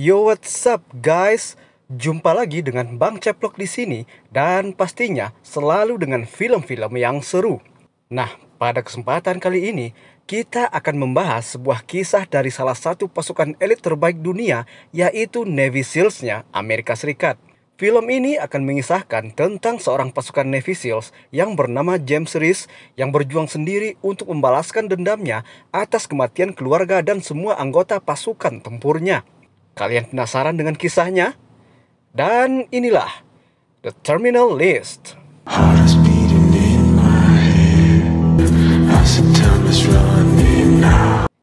yo what's up guys? Jumpa lagi dengan Bang Ceplok di sini dan pastinya selalu dengan film-film yang seru. Nah, pada kesempatan kali ini kita akan membahas sebuah kisah dari salah satu pasukan elit terbaik dunia yaitu Navy SEALs-nya Amerika Serikat. Film ini akan mengisahkan tentang seorang pasukan Navy SEALs yang bernama James Reese yang berjuang sendiri untuk membalaskan dendamnya atas kematian keluarga dan semua anggota pasukan tempurnya. Kalian penasaran dengan kisahnya? Dan inilah The Terminal List.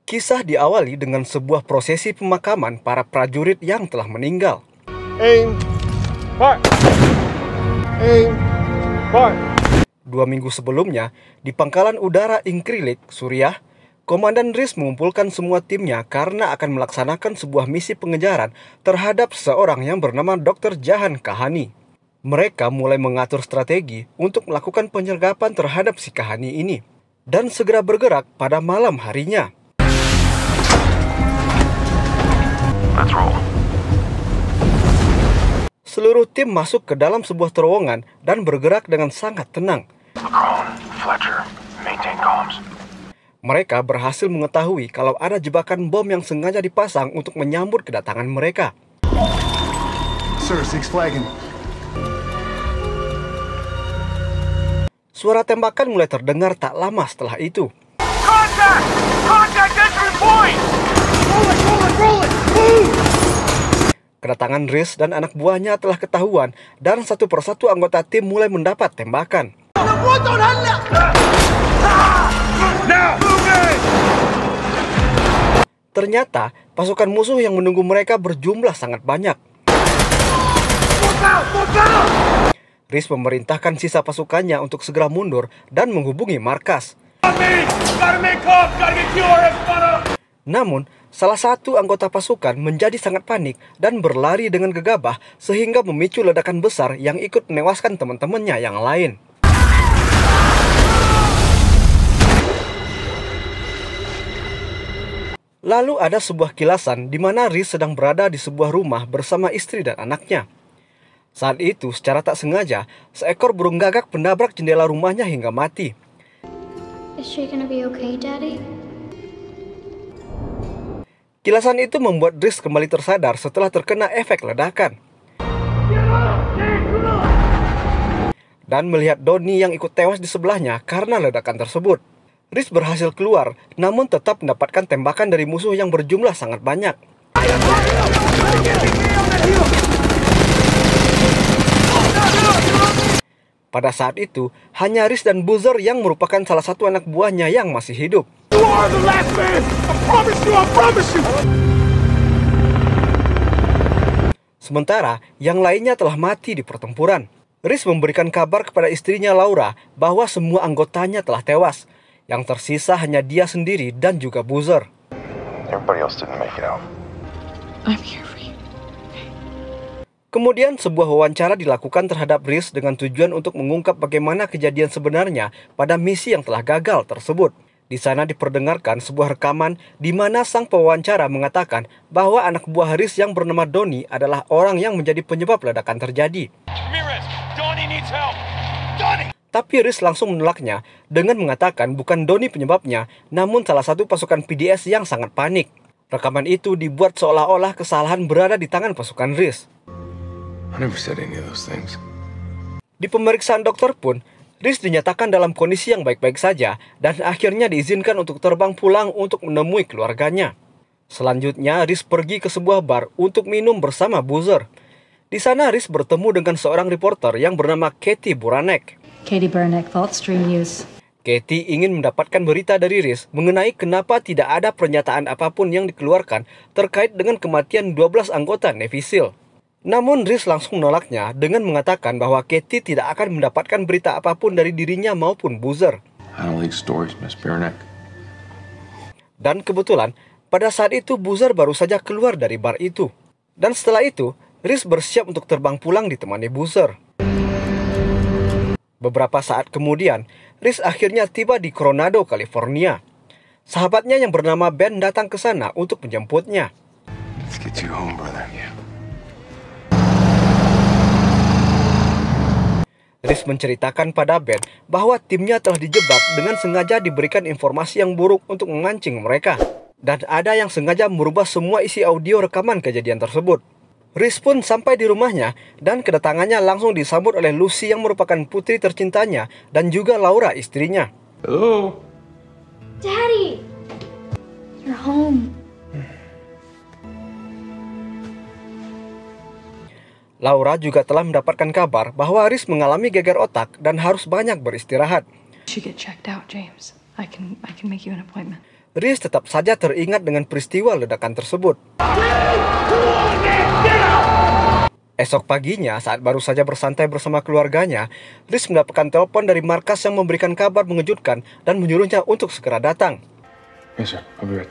Kisah diawali dengan sebuah prosesi pemakaman para prajurit yang telah meninggal. Aim. Aim. Dua minggu sebelumnya, di pangkalan udara Inkrilik, Suriah, Komandan Riz mengumpulkan semua timnya karena akan melaksanakan sebuah misi pengejaran terhadap seorang yang bernama Dr. Jahan Kahani. Mereka mulai mengatur strategi untuk melakukan penyergapan terhadap si Kahani ini dan segera bergerak pada malam harinya. Let's roll. Seluruh tim masuk ke dalam sebuah terowongan dan bergerak dengan sangat tenang. Mereka berhasil mengetahui kalau ada jebakan bom yang sengaja dipasang untuk menyambut kedatangan mereka. Sir, Six Suara tembakan mulai terdengar tak lama setelah itu. Kedatangan Riz dan anak buahnya telah ketahuan dan satu persatu anggota tim mulai mendapat tembakan. Now! Ternyata, pasukan musuh yang menunggu mereka berjumlah sangat banyak. Riz memerintahkan sisa pasukannya untuk segera mundur dan menghubungi markas. Namun, salah satu anggota pasukan menjadi sangat panik dan berlari dengan gegabah sehingga memicu ledakan besar yang ikut menewaskan teman-temannya yang lain. Lalu ada sebuah kilasan di mana Riz sedang berada di sebuah rumah bersama istri dan anaknya. Saat itu, secara tak sengaja, seekor burung gagak menabrak jendela rumahnya hingga mati. Is she gonna be okay, Daddy? Kilasan itu membuat Riz kembali tersadar setelah terkena efek ledakan. Dan melihat Doni yang ikut tewas di sebelahnya karena ledakan tersebut. Riz berhasil keluar, namun tetap mendapatkan tembakan dari musuh yang berjumlah sangat banyak. Pada saat itu, hanya Riz dan Boozer yang merupakan salah satu anak buahnya yang masih hidup. Sementara, yang lainnya telah mati di pertempuran. Riz memberikan kabar kepada istrinya Laura bahwa semua anggotanya telah tewas. Yang tersisa hanya dia sendiri dan juga Boozer. Kemudian sebuah wawancara dilakukan terhadap Reese dengan tujuan untuk mengungkap bagaimana kejadian sebenarnya pada misi yang telah gagal tersebut. Di sana diperdengarkan sebuah rekaman di mana sang pewawancara mengatakan bahwa anak buah Riz yang bernama Doni adalah orang yang menjadi penyebab ledakan terjadi. Donnie tapi Riz langsung menolaknya dengan mengatakan bukan Doni penyebabnya, namun salah satu pasukan PDS yang sangat panik. Rekaman itu dibuat seolah-olah kesalahan berada di tangan pasukan Riz. Di pemeriksaan dokter pun, Riz dinyatakan dalam kondisi yang baik-baik saja dan akhirnya diizinkan untuk terbang pulang untuk menemui keluarganya. Selanjutnya, Riz pergi ke sebuah bar untuk minum bersama Boozer. Di sana, Riz bertemu dengan seorang reporter yang bernama Katie Buranek. Katie Vault Stream News. Katie ingin mendapatkan berita dari Riz mengenai kenapa tidak ada pernyataan apapun yang dikeluarkan terkait dengan kematian 12 anggota Navy SEAL. Namun Riz langsung menolaknya dengan mengatakan bahwa Katie tidak akan mendapatkan berita apapun dari dirinya maupun Boozer. I don't like stories, Miss Dan kebetulan, pada saat itu Boozer baru saja keluar dari bar itu. Dan setelah itu, Riz bersiap untuk terbang pulang ditemani Boozer. Beberapa saat kemudian, Riz akhirnya tiba di Coronado, California. Sahabatnya yang bernama Ben datang ke sana untuk menjemputnya. Riz menceritakan pada Ben bahwa timnya telah dijebak dengan sengaja diberikan informasi yang buruk untuk memancing mereka. Dan ada yang sengaja merubah semua isi audio rekaman kejadian tersebut. Riz pun sampai di rumahnya dan kedatangannya langsung disambut oleh Lucy yang merupakan putri tercintanya dan juga Laura istrinya. Hello. Daddy. You're home. Laura juga telah mendapatkan kabar bahwa Riz mengalami geger otak dan harus banyak beristirahat. Riz tetap saja teringat dengan peristiwa ledakan tersebut. Esok paginya, saat baru saja bersantai bersama keluarganya, Riz mendapatkan telepon dari markas yang memberikan kabar mengejutkan dan menyuruhnya untuk segera datang. Yes, I'll be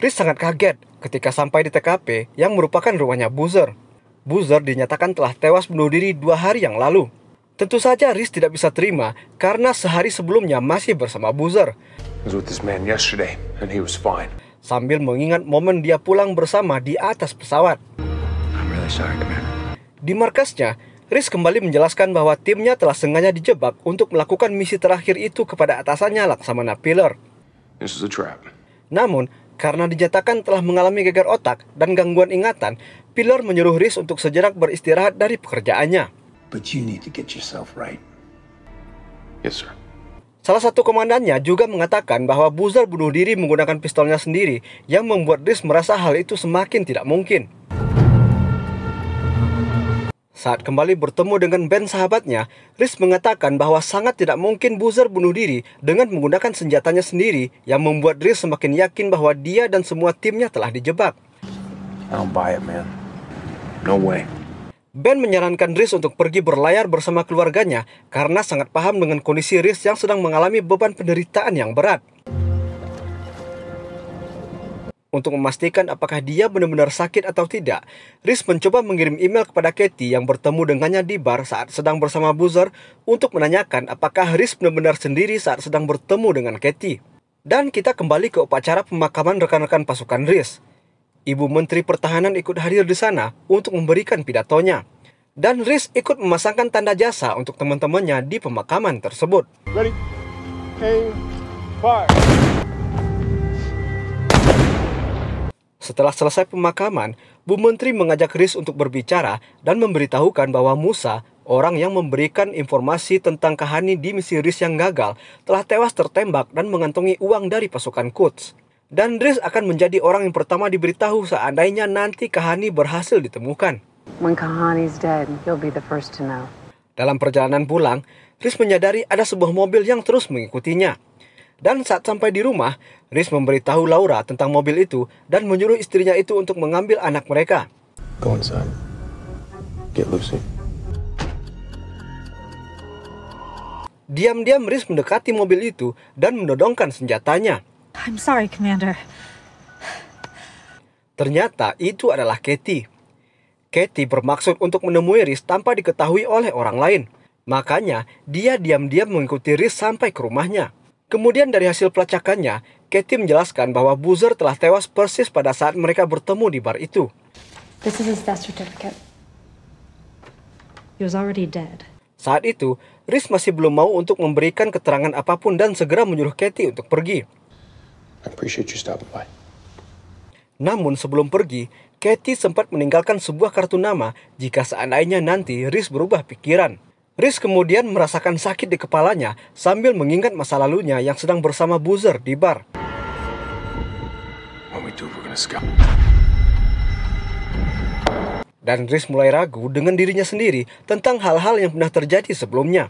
Riz sangat kaget ketika sampai di TKP yang merupakan rumahnya Boozer. Boozer dinyatakan telah tewas bunuh diri dua hari yang lalu. Tentu saja Riz tidak bisa terima karena sehari sebelumnya masih bersama Boozer. I was with this man yesterday and he was fine sambil mengingat momen dia pulang bersama di atas pesawat. Really sorry, di markasnya, Riz kembali menjelaskan bahwa timnya telah sengaja dijebak untuk melakukan misi terakhir itu kepada atasannya Laksamana Piller. This Namun, karena dinyatakan telah mengalami gegar otak dan gangguan ingatan, Piller menyuruh Riz untuk sejenak beristirahat dari pekerjaannya. But you need to get yourself right. Yes, sir. Salah satu komandannya juga mengatakan bahwa Buzar bunuh diri menggunakan pistolnya sendiri yang membuat Riz merasa hal itu semakin tidak mungkin. Saat kembali bertemu dengan Ben sahabatnya, Riz mengatakan bahwa sangat tidak mungkin Buzzer bunuh diri dengan menggunakan senjatanya sendiri yang membuat Riz semakin yakin bahwa dia dan semua timnya telah dijebak. I don't buy it, man. No way. Ben menyarankan Riz untuk pergi berlayar bersama keluarganya karena sangat paham dengan kondisi Riz yang sedang mengalami beban penderitaan yang berat. Untuk memastikan apakah dia benar-benar sakit atau tidak, Riz mencoba mengirim email kepada Katie yang bertemu dengannya di bar saat sedang bersama Buzzer untuk menanyakan apakah Riz benar-benar sendiri saat sedang bertemu dengan Katie. Dan kita kembali ke upacara pemakaman rekan-rekan pasukan Riz. Ibu Menteri Pertahanan ikut hadir di sana untuk memberikan pidatonya. Dan Riz ikut memasangkan tanda jasa untuk teman-temannya di pemakaman tersebut. Setelah selesai pemakaman, Bu Menteri mengajak Riz untuk berbicara dan memberitahukan bahwa Musa, orang yang memberikan informasi tentang Kahani di misi Riz yang gagal, telah tewas tertembak dan mengantongi uang dari pasukan Quds. Dan Dres akan menjadi orang yang pertama diberitahu seandainya nanti Kahani berhasil ditemukan. When Kahani's dead, you'll be the first to know. Dalam perjalanan pulang, Riz menyadari ada sebuah mobil yang terus mengikutinya. Dan saat sampai di rumah, Riz memberitahu Laura tentang mobil itu dan menyuruh istrinya itu untuk mengambil anak mereka. Go inside. Get Lucy. Diam-diam Riz mendekati mobil itu dan mendodongkan senjatanya. I'm sorry, Commander. Ternyata itu adalah Katie. Katie bermaksud untuk menemui Riz tanpa diketahui oleh orang lain. Makanya, dia diam-diam mengikuti Riz sampai ke rumahnya. Kemudian dari hasil pelacakannya, Katie menjelaskan bahwa Boozer telah tewas persis pada saat mereka bertemu di bar itu. This is his death certificate. He was already dead. Saat itu, Riz masih belum mau untuk memberikan keterangan apapun dan segera menyuruh Katie untuk pergi. Namun sebelum pergi, Katie sempat meninggalkan sebuah kartu nama jika seandainya nanti Riz berubah pikiran. Riz kemudian merasakan sakit di kepalanya sambil mengingat masa lalunya yang sedang bersama Boozer di bar. Dan Riz mulai ragu dengan dirinya sendiri tentang hal-hal yang pernah terjadi sebelumnya.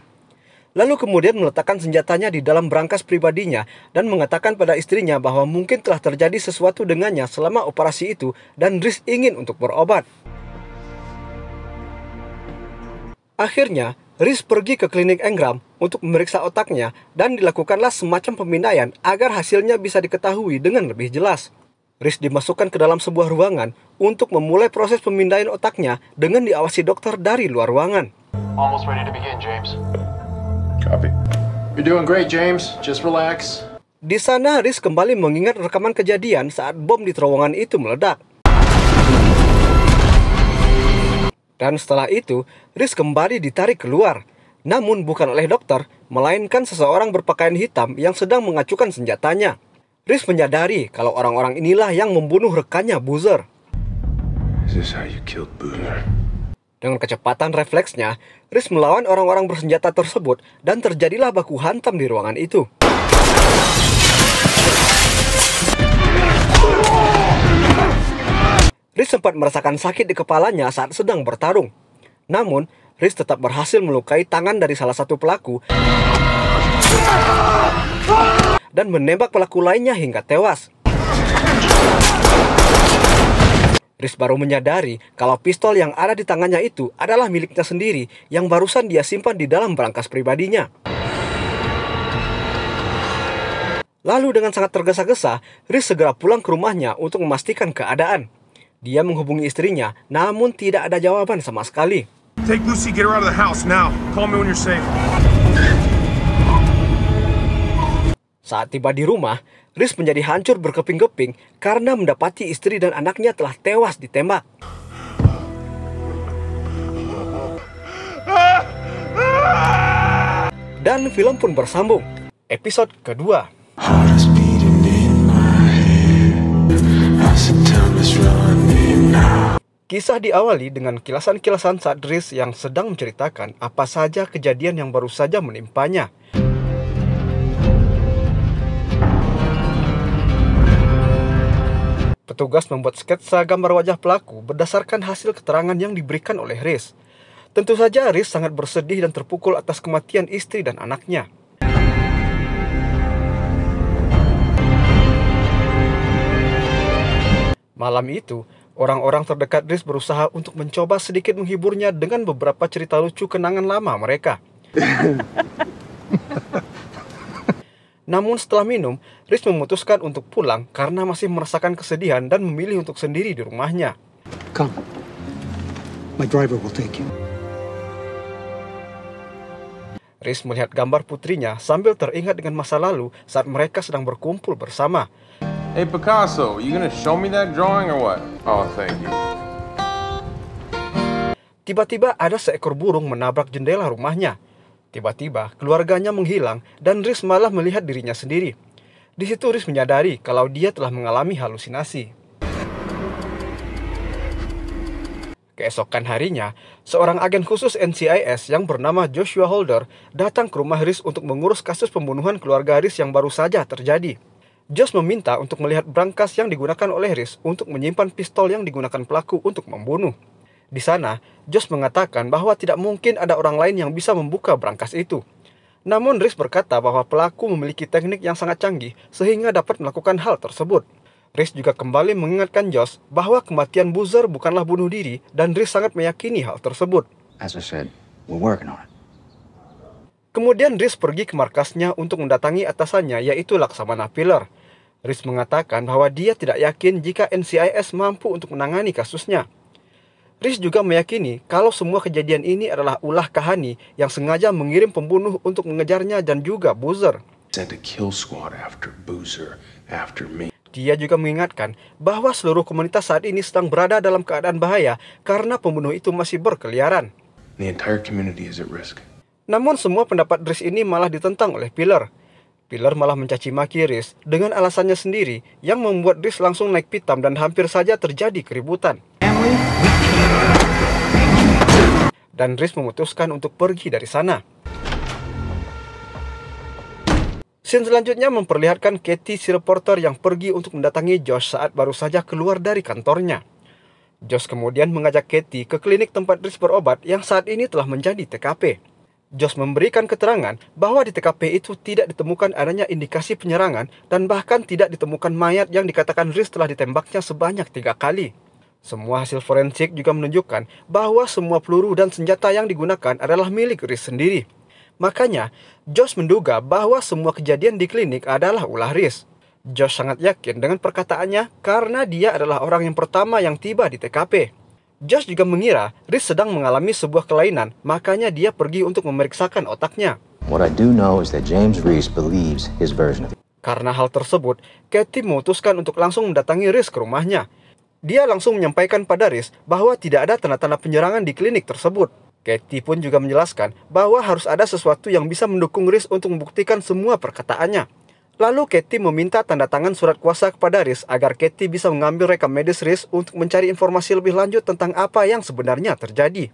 Lalu kemudian meletakkan senjatanya di dalam berangkas pribadinya dan mengatakan pada istrinya bahwa mungkin telah terjadi sesuatu dengannya selama operasi itu dan Riz ingin untuk berobat. Akhirnya, Riz pergi ke klinik Engram untuk memeriksa otaknya dan dilakukanlah semacam pemindaian agar hasilnya bisa diketahui dengan lebih jelas. Riz dimasukkan ke dalam sebuah ruangan untuk memulai proses pemindaian otaknya dengan diawasi dokter dari luar ruangan. Copy. You're doing great, James. Just relax. Di sana, Riz kembali mengingat rekaman kejadian saat bom di terowongan itu meledak. Dan setelah itu, Riz kembali ditarik keluar. Namun bukan oleh dokter, melainkan seseorang berpakaian hitam yang sedang mengacukan senjatanya. Riz menyadari kalau orang-orang inilah yang membunuh rekannya Boozer. Is this how you killed Boozer? Dengan kecepatan refleksnya, Riz melawan orang-orang bersenjata tersebut dan terjadilah baku hantam di ruangan itu. Riz sempat merasakan sakit di kepalanya saat sedang bertarung. Namun, Riz tetap berhasil melukai tangan dari salah satu pelaku dan menembak pelaku lainnya hingga tewas. Riz baru menyadari kalau pistol yang ada di tangannya itu adalah miliknya sendiri yang barusan dia simpan di dalam berangkas pribadinya. Lalu dengan sangat tergesa-gesa, Riz segera pulang ke rumahnya untuk memastikan keadaan. Dia menghubungi istrinya, namun tidak ada jawaban sama sekali. Take Lucy, get her out of the house now. Call me when you're safe. Saat tiba di rumah, Riz menjadi hancur berkeping-keping karena mendapati istri dan anaknya telah tewas ditembak. Dan film pun bersambung. Episode kedua. Kisah diawali dengan kilasan-kilasan saat Riz yang sedang menceritakan apa saja kejadian yang baru saja menimpanya. Petugas membuat sketsa gambar wajah pelaku berdasarkan hasil keterangan yang diberikan oleh Riz. Tentu saja Riz sangat bersedih dan terpukul atas kematian istri dan anaknya. Malam itu, orang-orang terdekat Riz berusaha untuk mencoba sedikit menghiburnya dengan beberapa cerita lucu kenangan lama mereka. Namun setelah minum, Riz memutuskan untuk pulang karena masih merasakan kesedihan dan memilih untuk sendiri di rumahnya. Come. My driver will take you. Riz melihat gambar putrinya sambil teringat dengan masa lalu saat mereka sedang berkumpul bersama. Hey Picasso, you gonna show me that drawing or what? Oh, thank you. Tiba-tiba ada seekor burung menabrak jendela rumahnya. Tiba-tiba, keluarganya menghilang dan Riz malah melihat dirinya sendiri. Di situ Riz menyadari kalau dia telah mengalami halusinasi. Keesokan harinya, seorang agen khusus NCIS yang bernama Joshua Holder datang ke rumah Riz untuk mengurus kasus pembunuhan keluarga Riz yang baru saja terjadi. Josh meminta untuk melihat brankas yang digunakan oleh Riz untuk menyimpan pistol yang digunakan pelaku untuk membunuh. Di sana, Josh mengatakan bahwa tidak mungkin ada orang lain yang bisa membuka brankas itu. Namun Riz berkata bahwa pelaku memiliki teknik yang sangat canggih sehingga dapat melakukan hal tersebut. Riz juga kembali mengingatkan Josh bahwa kematian Boozer bukanlah bunuh diri dan Riz sangat meyakini hal tersebut. As I said, we're working on it. Kemudian Riz pergi ke markasnya untuk mendatangi atasannya yaitu Laksamana Piller. Riz mengatakan bahwa dia tidak yakin jika NCIS mampu untuk menangani kasusnya. Riz juga meyakini kalau semua kejadian ini adalah ulah Kahani yang sengaja mengirim pembunuh untuk mengejarnya dan juga Boozer. Dia juga mengingatkan bahwa seluruh komunitas saat ini sedang berada dalam keadaan bahaya karena pembunuh itu masih berkeliaran. Namun semua pendapat Riz ini malah ditentang oleh Piller. Piller malah mencaci maki Riz dengan alasannya sendiri yang membuat Riz langsung naik pitam dan hampir saja terjadi keributan. Family, dan Riz memutuskan untuk pergi dari sana. Scene selanjutnya memperlihatkan Katie si reporter yang pergi untuk mendatangi Josh saat baru saja keluar dari kantornya. Josh kemudian mengajak Katie ke klinik tempat Riz berobat yang saat ini telah menjadi TKP. Josh memberikan keterangan bahwa di TKP itu tidak ditemukan adanya indikasi penyerangan dan bahkan tidak ditemukan mayat yang dikatakan Riz telah ditembaknya sebanyak tiga kali. Semua hasil forensik juga menunjukkan bahwa semua peluru dan senjata yang digunakan adalah milik Riz sendiri. Makanya, Josh menduga bahwa semua kejadian di klinik adalah ulah Riz. Josh sangat yakin dengan perkataannya karena dia adalah orang yang pertama yang tiba di TKP. Josh juga mengira Riz sedang mengalami sebuah kelainan, makanya dia pergi untuk memeriksakan otaknya. Karena hal tersebut, Katie memutuskan untuk langsung mendatangi Riz ke rumahnya. Dia langsung menyampaikan pada Riz bahwa tidak ada tanda-tanda penyerangan di klinik tersebut. Katie pun juga menjelaskan bahwa harus ada sesuatu yang bisa mendukung Riz untuk membuktikan semua perkataannya. Lalu Katie meminta tanda tangan surat kuasa kepada Riz agar Katie bisa mengambil rekam medis Riz untuk mencari informasi lebih lanjut tentang apa yang sebenarnya terjadi.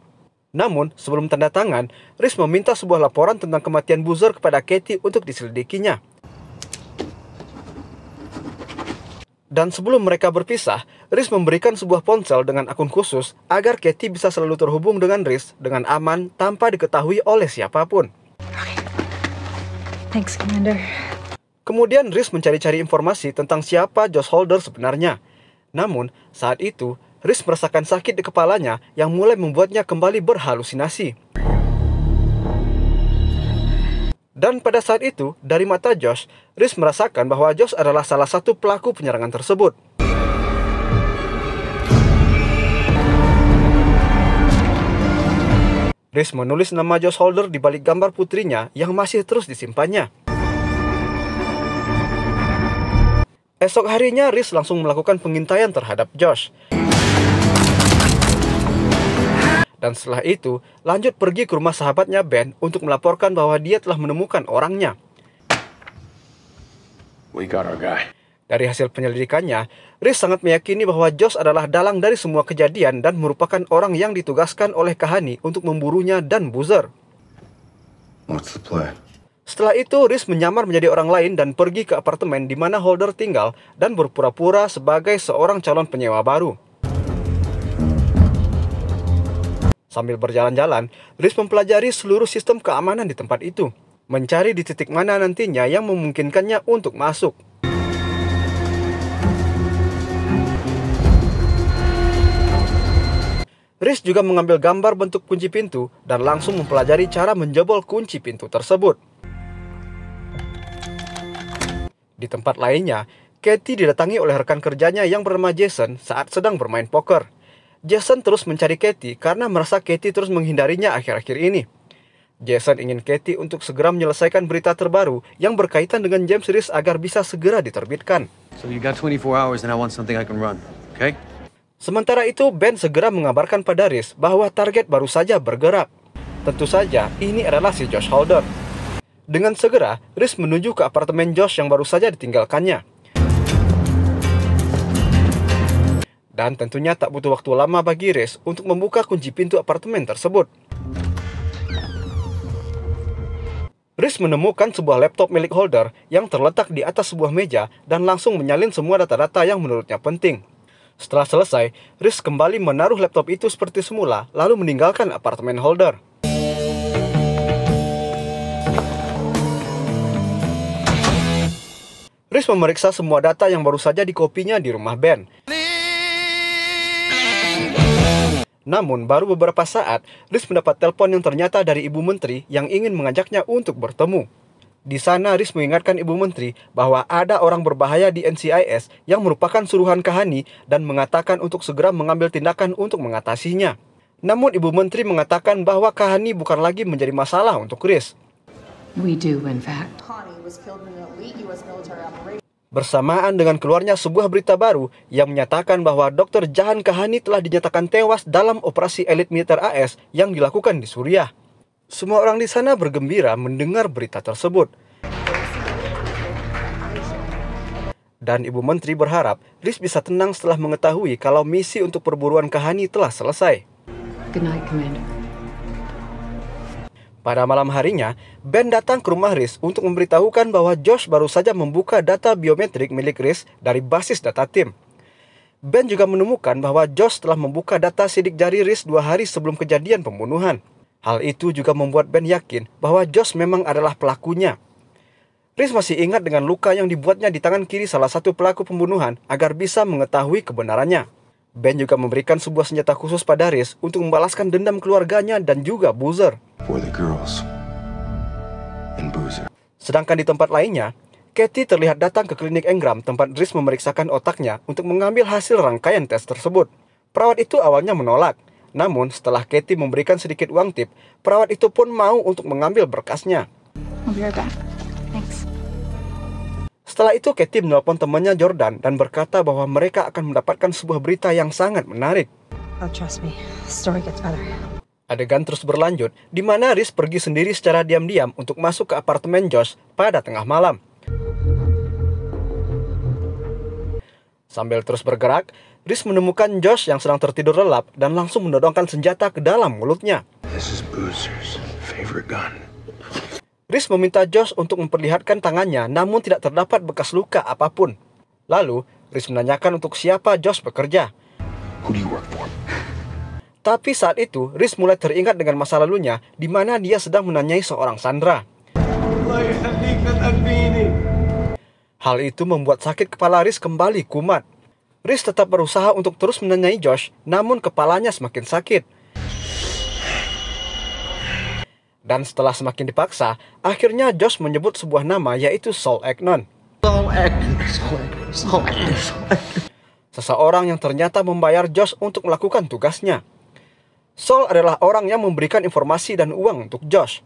Namun, sebelum tanda tangan, Riz meminta sebuah laporan tentang kematian Buzzer kepada Katie untuk diselidikinya. Dan sebelum mereka berpisah, Riz memberikan sebuah ponsel dengan akun khusus agar Katie bisa selalu terhubung dengan Riz dengan aman tanpa diketahui oleh siapapun. Okay. Thanks, Commander. Kemudian Riz mencari-cari informasi tentang siapa Josh Holder sebenarnya. Namun, saat itu, Riz merasakan sakit di kepalanya yang mulai membuatnya kembali berhalusinasi. Dan pada saat itu, dari mata Josh, Riz merasakan bahwa Josh adalah salah satu pelaku penyerangan tersebut. Riz menulis nama Josh Holder di balik gambar putrinya yang masih terus disimpannya. Esok harinya, Riz langsung melakukan pengintaian terhadap Josh. Dan setelah itu, lanjut pergi ke rumah sahabatnya Ben untuk melaporkan bahwa dia telah menemukan orangnya. We got our guy. Dari hasil penyelidikannya, Riz sangat meyakini bahwa Josh adalah dalang dari semua kejadian dan merupakan orang yang ditugaskan oleh Kahani untuk memburunya dan Boozer. What's the plan? Setelah itu, Riz menyamar menjadi orang lain dan pergi ke apartemen di mana Holder tinggal dan berpura-pura sebagai seorang calon penyewa baru. Sambil berjalan-jalan, Riz mempelajari seluruh sistem keamanan di tempat itu, mencari di titik mana nantinya yang memungkinkannya untuk masuk. Riz juga mengambil gambar bentuk kunci pintu dan langsung mempelajari cara menjebol kunci pintu tersebut. Di tempat lainnya, Katie didatangi oleh rekan kerjanya yang bernama Jason saat sedang bermain poker. Jason terus mencari Katie karena merasa Katie terus menghindarinya akhir-akhir ini. Jason ingin Katie untuk segera menyelesaikan berita terbaru yang berkaitan dengan James Reese agar bisa segera diterbitkan. So you got 24 hours and I want something I can run, okay? Sementara itu, Ben segera mengabarkan pada Riz bahwa target baru saja bergerak. Tentu saja, ini adalah si Josh Holder. Dengan segera, Riz menuju ke apartemen Josh yang baru saja ditinggalkannya. Dan tentunya tak butuh waktu lama bagi Riz untuk membuka kunci pintu apartemen tersebut. Riz menemukan sebuah laptop milik Holder yang terletak di atas sebuah meja dan langsung menyalin semua data-data yang menurutnya penting. Setelah selesai, Riz kembali menaruh laptop itu seperti semula, lalu meninggalkan apartemen Holder. Riz memeriksa semua data yang baru saja dikopinya di rumah Ben. Namun, baru beberapa saat, Riz mendapat telepon yang ternyata dari Ibu Menteri yang ingin mengajaknya untuk bertemu. Di sana Riz mengingatkan Ibu Menteri bahwa ada orang berbahaya di NCIS yang merupakan suruhan Kahani dan mengatakan untuk segera mengambil tindakan untuk mengatasinya. Namun Ibu Menteri mengatakan bahwa Kahani bukan lagi menjadi masalah untuk Riz. We do, in fact. Bersamaan dengan keluarnya sebuah berita baru yang menyatakan bahwa Dr. Jahan Kahani telah dinyatakan tewas dalam operasi elit militer AS yang dilakukan di Suriah. Semua orang di sana bergembira mendengar berita tersebut. Dan Ibu Menteri berharap Riz bisa tenang setelah mengetahui kalau misi untuk perburuan Kahani telah selesai. Good night, Commander. Pada malam harinya, Ben datang ke rumah Riz untuk memberitahukan bahwa Josh baru saja membuka data biometrik milik Riz dari basis data tim. Ben juga menemukan bahwa Josh telah membuka data sidik jari Riz dua hari sebelum kejadian pembunuhan. Hal itu juga membuat Ben yakin bahwa Josh memang adalah pelakunya. Chris masih ingat dengan luka yang dibuatnya di tangan kiri salah satu pelaku pembunuhan agar bisa mengetahui kebenarannya. Ben juga memberikan sebuah senjata khusus pada Riz untuk membalaskan dendam keluarganya dan juga Boozer. Sedangkan di tempat lainnya, Katie terlihat datang ke klinik Engram tempat Riz memeriksakan otaknya untuk mengambil hasil rangkaian tes tersebut. Perawat itu awalnya menolak, namun, setelah Katie memberikan sedikit uang tip, perawat itu pun mau untuk mengambil berkasnya. Setelah itu, Katie menelpon temannya Jordan dan berkata bahwa mereka akan mendapatkan sebuah berita yang sangat menarik. Oh, trust me, story gets better. Adegan terus berlanjut, di mana Riz pergi sendiri secara diam-diam untuk masuk ke apartemen Josh pada tengah malam. Sambil terus bergerak, Riz menemukan Josh yang sedang tertidur lelap dan langsung mendodongkan senjata ke dalam mulutnya. This meminta Josh untuk memperlihatkan tangannya namun tidak terdapat bekas luka apapun. Lalu, Riz menanyakan untuk siapa Josh bekerja. Who do you work for? Tapi saat itu, Riz mulai teringat dengan masa lalunya di mana dia sedang menanyai seorang sandra. Hal itu membuat sakit kepala Riz kembali kumat. Riz tetap berusaha untuk terus menanyai Josh, namun kepalanya semakin sakit. Dan setelah semakin dipaksa, akhirnya Josh menyebut sebuah nama yaitu Saul Eknon. Seseorang yang ternyata membayar Josh untuk melakukan tugasnya. Saul adalah orang yang memberikan informasi dan uang untuk Josh.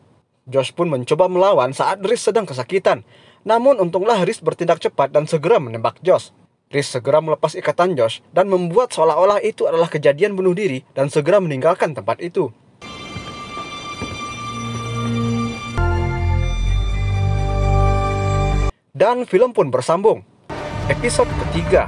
Josh pun mencoba melawan saat Riz sedang kesakitan. Namun untunglah Riz bertindak cepat dan segera menembak Josh. Riz segera melepas ikatan Josh dan membuat seolah-olah itu adalah kejadian bunuh diri dan segera meninggalkan tempat itu. Dan film pun bersambung. Episode ketiga.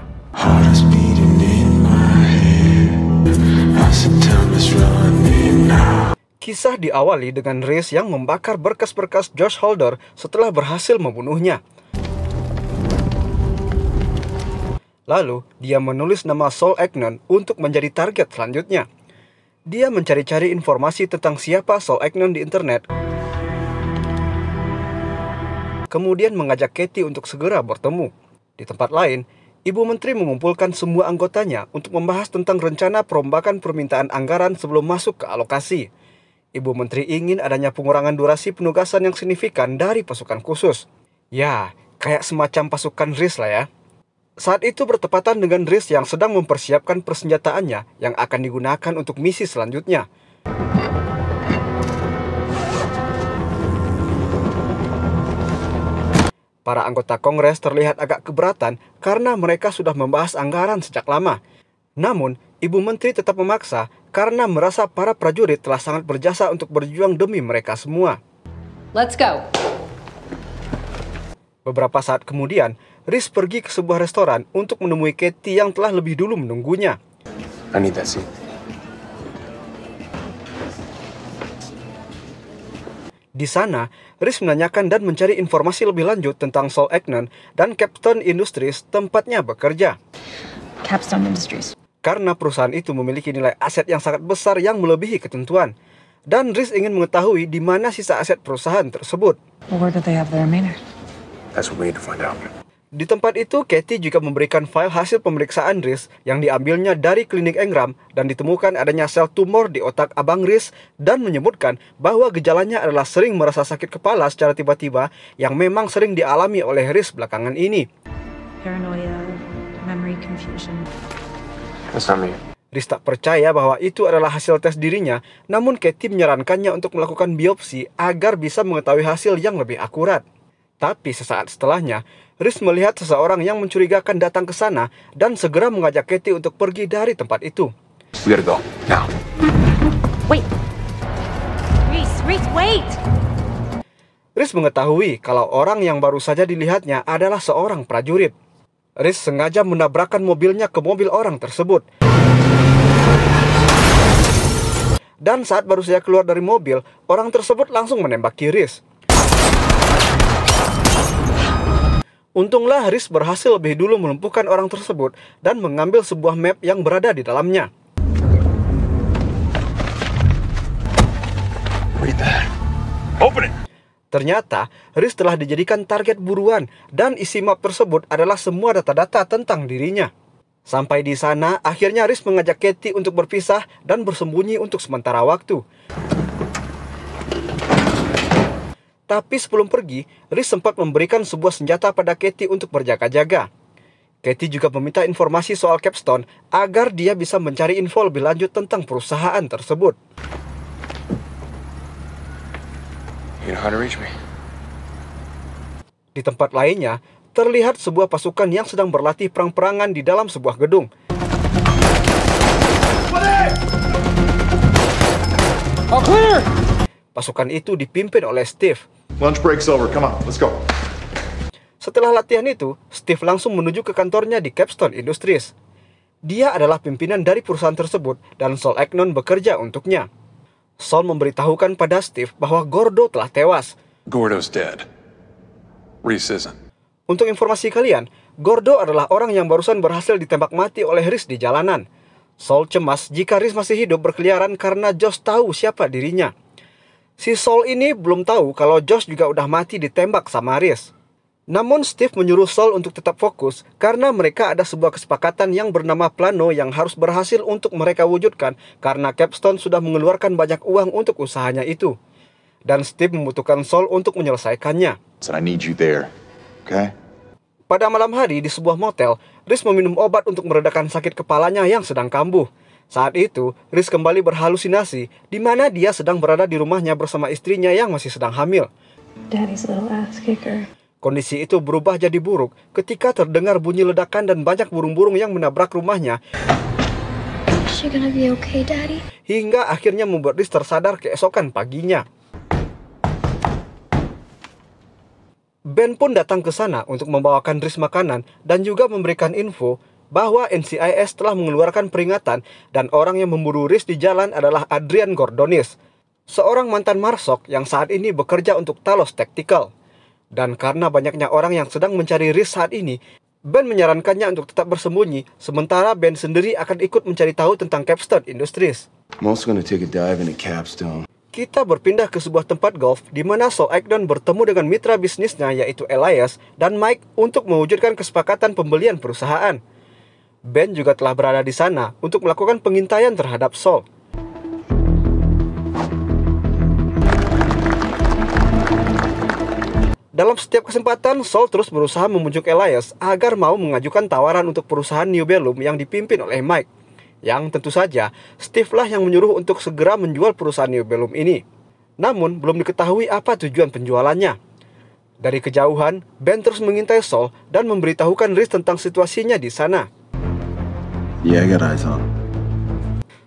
Kisah diawali dengan Riz yang membakar berkas-berkas Josh Holder setelah berhasil membunuhnya. Lalu, dia menulis nama Saul Egnon untuk menjadi target selanjutnya. Dia mencari-cari informasi tentang siapa Saul Egnon di internet, kemudian mengajak Katie untuk segera bertemu. Di tempat lain, Ibu Menteri mengumpulkan semua anggotanya untuk membahas tentang rencana perombakan permintaan anggaran sebelum masuk ke alokasi. Ibu Menteri ingin adanya pengurangan durasi penugasan yang signifikan dari pasukan khusus. Ya, kayak semacam pasukan RIS lah ya. Saat itu bertepatan dengan Riz yang sedang mempersiapkan persenjataannya yang akan digunakan untuk misi selanjutnya. Para anggota Kongres terlihat agak keberatan karena mereka sudah membahas anggaran sejak lama. Namun, Ibu Menteri tetap memaksa karena merasa para prajurit telah sangat berjasa untuk berjuang demi mereka semua. Let's go. Beberapa saat kemudian, Riz pergi ke sebuah restoran untuk menemui Katie yang telah lebih dulu menunggunya. Anita sih. Di sana, Riz menanyakan dan mencari informasi lebih lanjut tentang Saul Eknan dan Capstone Industries tempatnya bekerja. Capstone Industries. Karena perusahaan itu memiliki nilai aset yang sangat besar yang melebihi ketentuan. Dan Riz ingin mengetahui di mana sisa aset perusahaan tersebut. where do they have their remainder? That's what we need to find out. Di tempat itu, Kathy juga memberikan file hasil pemeriksaan Riz yang diambilnya dari klinik Engram dan ditemukan adanya sel tumor di otak abang Riz dan menyebutkan bahwa gejalanya adalah sering merasa sakit kepala secara tiba-tiba yang memang sering dialami oleh Riz belakangan ini. Paranoia, Riz tak percaya bahwa itu adalah hasil tes dirinya, namun Kathy menyarankannya untuk melakukan biopsi agar bisa mengetahui hasil yang lebih akurat. Tapi sesaat setelahnya, Riz melihat seseorang yang mencurigakan datang ke sana dan segera mengajak Katie untuk pergi dari tempat itu. We gotta go now. Wait. Riz, Riz, wait. Riz mengetahui kalau orang yang baru saja dilihatnya adalah seorang prajurit. Riz sengaja menabrakkan mobilnya ke mobil orang tersebut. Dan saat baru saja keluar dari mobil, orang tersebut langsung menembaki Riz. Untunglah Haris berhasil lebih dulu melumpuhkan orang tersebut dan mengambil sebuah map yang berada di dalamnya. Open it. Ternyata, Riz telah dijadikan target buruan dan isi map tersebut adalah semua data-data tentang dirinya. Sampai di sana, akhirnya Riz mengajak Katie untuk berpisah dan bersembunyi untuk sementara waktu. Tapi sebelum pergi, Riz sempat memberikan sebuah senjata pada Katie untuk berjaga-jaga. Katie juga meminta informasi soal Capstone agar dia bisa mencari info lebih lanjut tentang perusahaan tersebut. You know how to reach me. Di tempat lainnya, terlihat sebuah pasukan yang sedang berlatih perang-perangan di dalam sebuah gedung. Pasukan itu dipimpin oleh Steve. Lunch break's over. Come on, let's go. Setelah latihan itu, Steve langsung menuju ke kantornya di Capstone Industries. Dia adalah pimpinan dari perusahaan tersebut dan Sol Eknon bekerja untuknya. Sol memberitahukan pada Steve bahwa Gordo telah tewas. Gordo's dead. Reese isn't. Untuk informasi kalian, Gordo adalah orang yang barusan berhasil ditembak mati oleh Riz di jalanan. Saul cemas jika Riz masih hidup berkeliaran karena Josh tahu siapa dirinya. Si Sol ini belum tahu kalau Josh juga udah mati ditembak sama Aris. Namun Steve menyuruh Sol untuk tetap fokus karena mereka ada sebuah kesepakatan yang bernama Plano yang harus berhasil untuk mereka wujudkan karena Capstone sudah mengeluarkan banyak uang untuk usahanya itu. Dan Steve membutuhkan Sol untuk menyelesaikannya. So I need you there. Okay? Pada malam hari di sebuah motel, Riz meminum obat untuk meredakan sakit kepalanya yang sedang kambuh. Saat itu, Riz kembali berhalusinasi di mana dia sedang berada di rumahnya bersama istrinya yang masih sedang hamil. Daddy's little ass kicker. Kondisi itu berubah jadi buruk ketika terdengar bunyi ledakan dan banyak burung-burung yang menabrak rumahnya. She gonna be okay, Daddy? Hingga akhirnya membuat Riz tersadar keesokan paginya. Ben pun datang ke sana untuk membawakan Riz makanan dan juga memberikan info bahwa NCIS telah mengeluarkan peringatan dan orang yang memburu Riz di jalan adalah Adrian Gordonis, seorang mantan marsok yang saat ini bekerja untuk Talos Tactical. Dan karena banyaknya orang yang sedang mencari Riz saat ini, Ben menyarankannya untuk tetap bersembunyi, sementara Ben sendiri akan ikut mencari tahu tentang Capstone Industries. Kita berpindah ke sebuah tempat golf di mana Saul Aikdon bertemu dengan mitra bisnisnya yaitu Elias dan Mike untuk mewujudkan kesepakatan pembelian perusahaan. Ben juga telah berada di sana untuk melakukan pengintaian terhadap Saul. Dalam setiap kesempatan, Sol terus berusaha membujuk Elias agar mau mengajukan tawaran untuk perusahaan New Bellum yang dipimpin oleh Mike. Yang tentu saja, Steve lah yang menyuruh untuk segera menjual perusahaan New Bellum ini. Namun, belum diketahui apa tujuan penjualannya. Dari kejauhan, Ben terus mengintai Sol dan memberitahukan Riz tentang situasinya di sana. Jägereis iya, iya, on.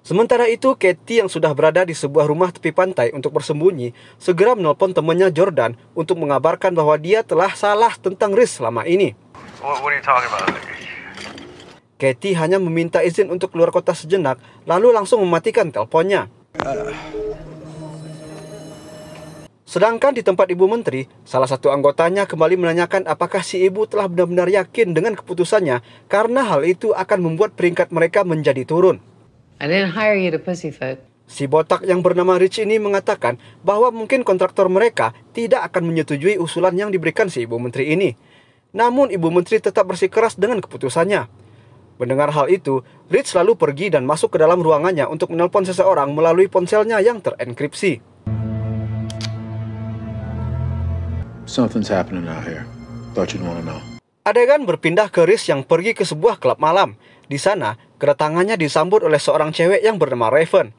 Sementara itu, Katie yang sudah berada di sebuah rumah tepi pantai untuk bersembunyi, segera menelpon temannya Jordan untuk mengabarkan bahwa dia telah salah tentang Riz selama ini. What, Katie hanya meminta izin untuk keluar kota sejenak, lalu langsung mematikan teleponnya. Eh, Sedangkan di tempat ibu menteri, salah satu anggotanya kembali menanyakan apakah si ibu telah benar-benar yakin dengan keputusannya karena hal itu akan membuat peringkat mereka menjadi turun. I didn't hire you to pussyfoot. Si botak yang bernama Rich ini mengatakan bahwa mungkin kontraktor mereka tidak akan menyetujui usulan yang diberikan si ibu menteri ini. Namun ibu menteri tetap bersikeras dengan keputusannya. Mendengar hal itu, Rich lalu pergi dan masuk ke dalam ruangannya untuk menelpon seseorang melalui ponselnya yang terenkripsi. Something's happening out here. Thought you'd want to know. Adegan berpindah ke Riz yang pergi ke sebuah klub malam. Di sana, kedatangannya disambut oleh seorang cewek yang bernama Raven.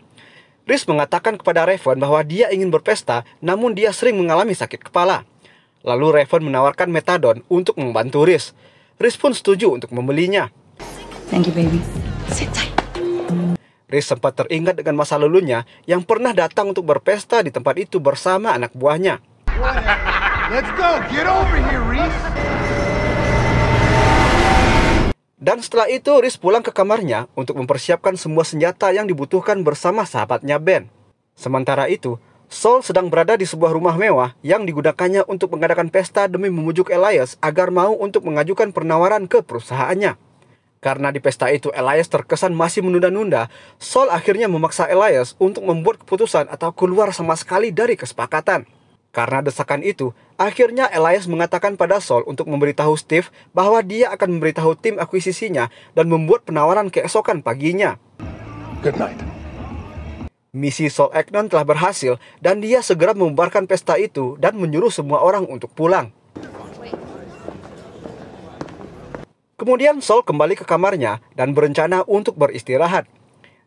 Riz mengatakan kepada Raven bahwa dia ingin berpesta, namun dia sering mengalami sakit kepala. Lalu Raven menawarkan metadon untuk membantu Riz. Riz pun setuju untuk membelinya. Thank you, baby. Sit tight. Riz sempat teringat dengan masa lalunya yang pernah datang untuk berpesta di tempat itu bersama anak buahnya. Let's go. Get over here, Reese. Dan setelah itu, Riz pulang ke kamarnya untuk mempersiapkan semua senjata yang dibutuhkan bersama sahabatnya Ben. Sementara itu, Sol sedang berada di sebuah rumah mewah yang digunakannya untuk mengadakan pesta demi memujuk Elias agar mau untuk mengajukan penawaran ke perusahaannya. Karena di pesta itu Elias terkesan masih menunda-nunda, Sol akhirnya memaksa Elias untuk membuat keputusan atau keluar sama sekali dari kesepakatan. Karena desakan itu, akhirnya Elias mengatakan pada Saul untuk memberitahu Steve bahwa dia akan memberitahu tim akuisisinya dan membuat penawaran keesokan paginya. Good night. Misi Saul Eknon telah berhasil dan dia segera membubarkan pesta itu dan menyuruh semua orang untuk pulang. Kemudian Saul kembali ke kamarnya dan berencana untuk beristirahat.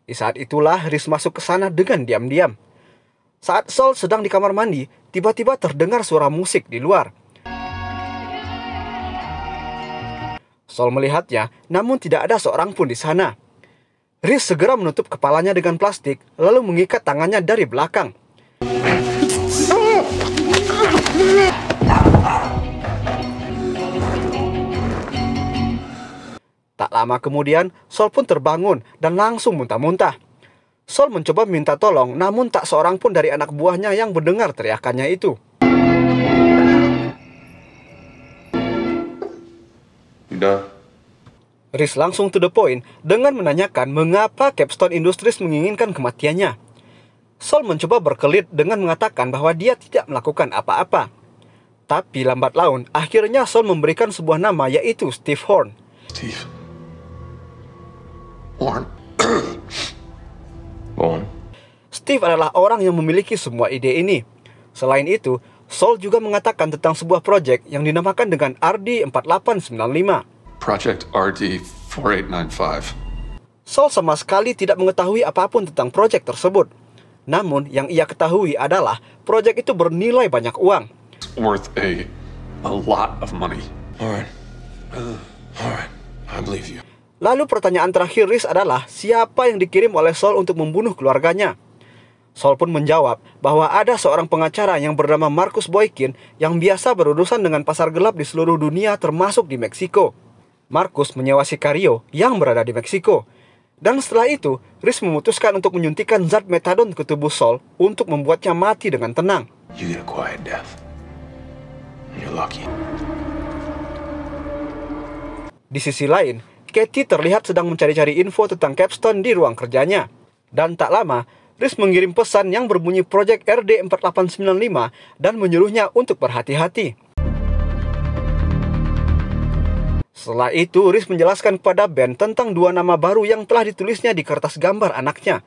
Di saat itulah Riz masuk ke sana dengan diam-diam. Saat Saul sedang di kamar mandi, tiba-tiba terdengar suara musik di luar. Saul melihatnya, namun tidak ada seorang pun di sana. Riz segera menutup kepalanya dengan plastik, lalu mengikat tangannya dari belakang. Tak lama kemudian, Sol pun terbangun dan langsung muntah-muntah. Saul mencoba minta tolong, namun tak seorang pun dari anak buahnya yang mendengar teriakannya itu. Tidak. Riz langsung to the point dengan menanyakan mengapa Capstone Industries menginginkan kematiannya. Sol mencoba berkelit dengan mengatakan bahwa dia tidak melakukan apa-apa. Tapi lambat laun, akhirnya Sol memberikan sebuah nama yaitu Steve Horn. Steve. Horn. Bon. Steve adalah orang yang memiliki semua ide ini. Selain itu, Sol juga mengatakan tentang sebuah proyek yang dinamakan dengan RD4895. Project RD4895. Sol sama sekali tidak mengetahui apapun tentang proyek tersebut. Namun, yang ia ketahui adalah proyek itu bernilai banyak uang. worth a, a lot of money. Alright. alright. I believe you. Lalu pertanyaan terakhir Riz adalah siapa yang dikirim oleh Saul untuk membunuh keluarganya? Saul pun menjawab bahwa ada seorang pengacara yang bernama Markus Boykin yang biasa berurusan dengan pasar gelap di seluruh dunia termasuk di Meksiko. Markus menyewa Sicario yang berada di Meksiko. Dan setelah itu, Riz memutuskan untuk menyuntikkan zat metadon ke tubuh Saul untuk membuatnya mati dengan tenang. Di sisi lain, Katie terlihat sedang mencari-cari info tentang capstone di ruang kerjanya. Dan tak lama, Riz mengirim pesan yang berbunyi Project RD4895 dan menyuruhnya untuk berhati-hati. Setelah itu, Riz menjelaskan kepada Ben tentang dua nama baru yang telah ditulisnya di kertas gambar anaknya,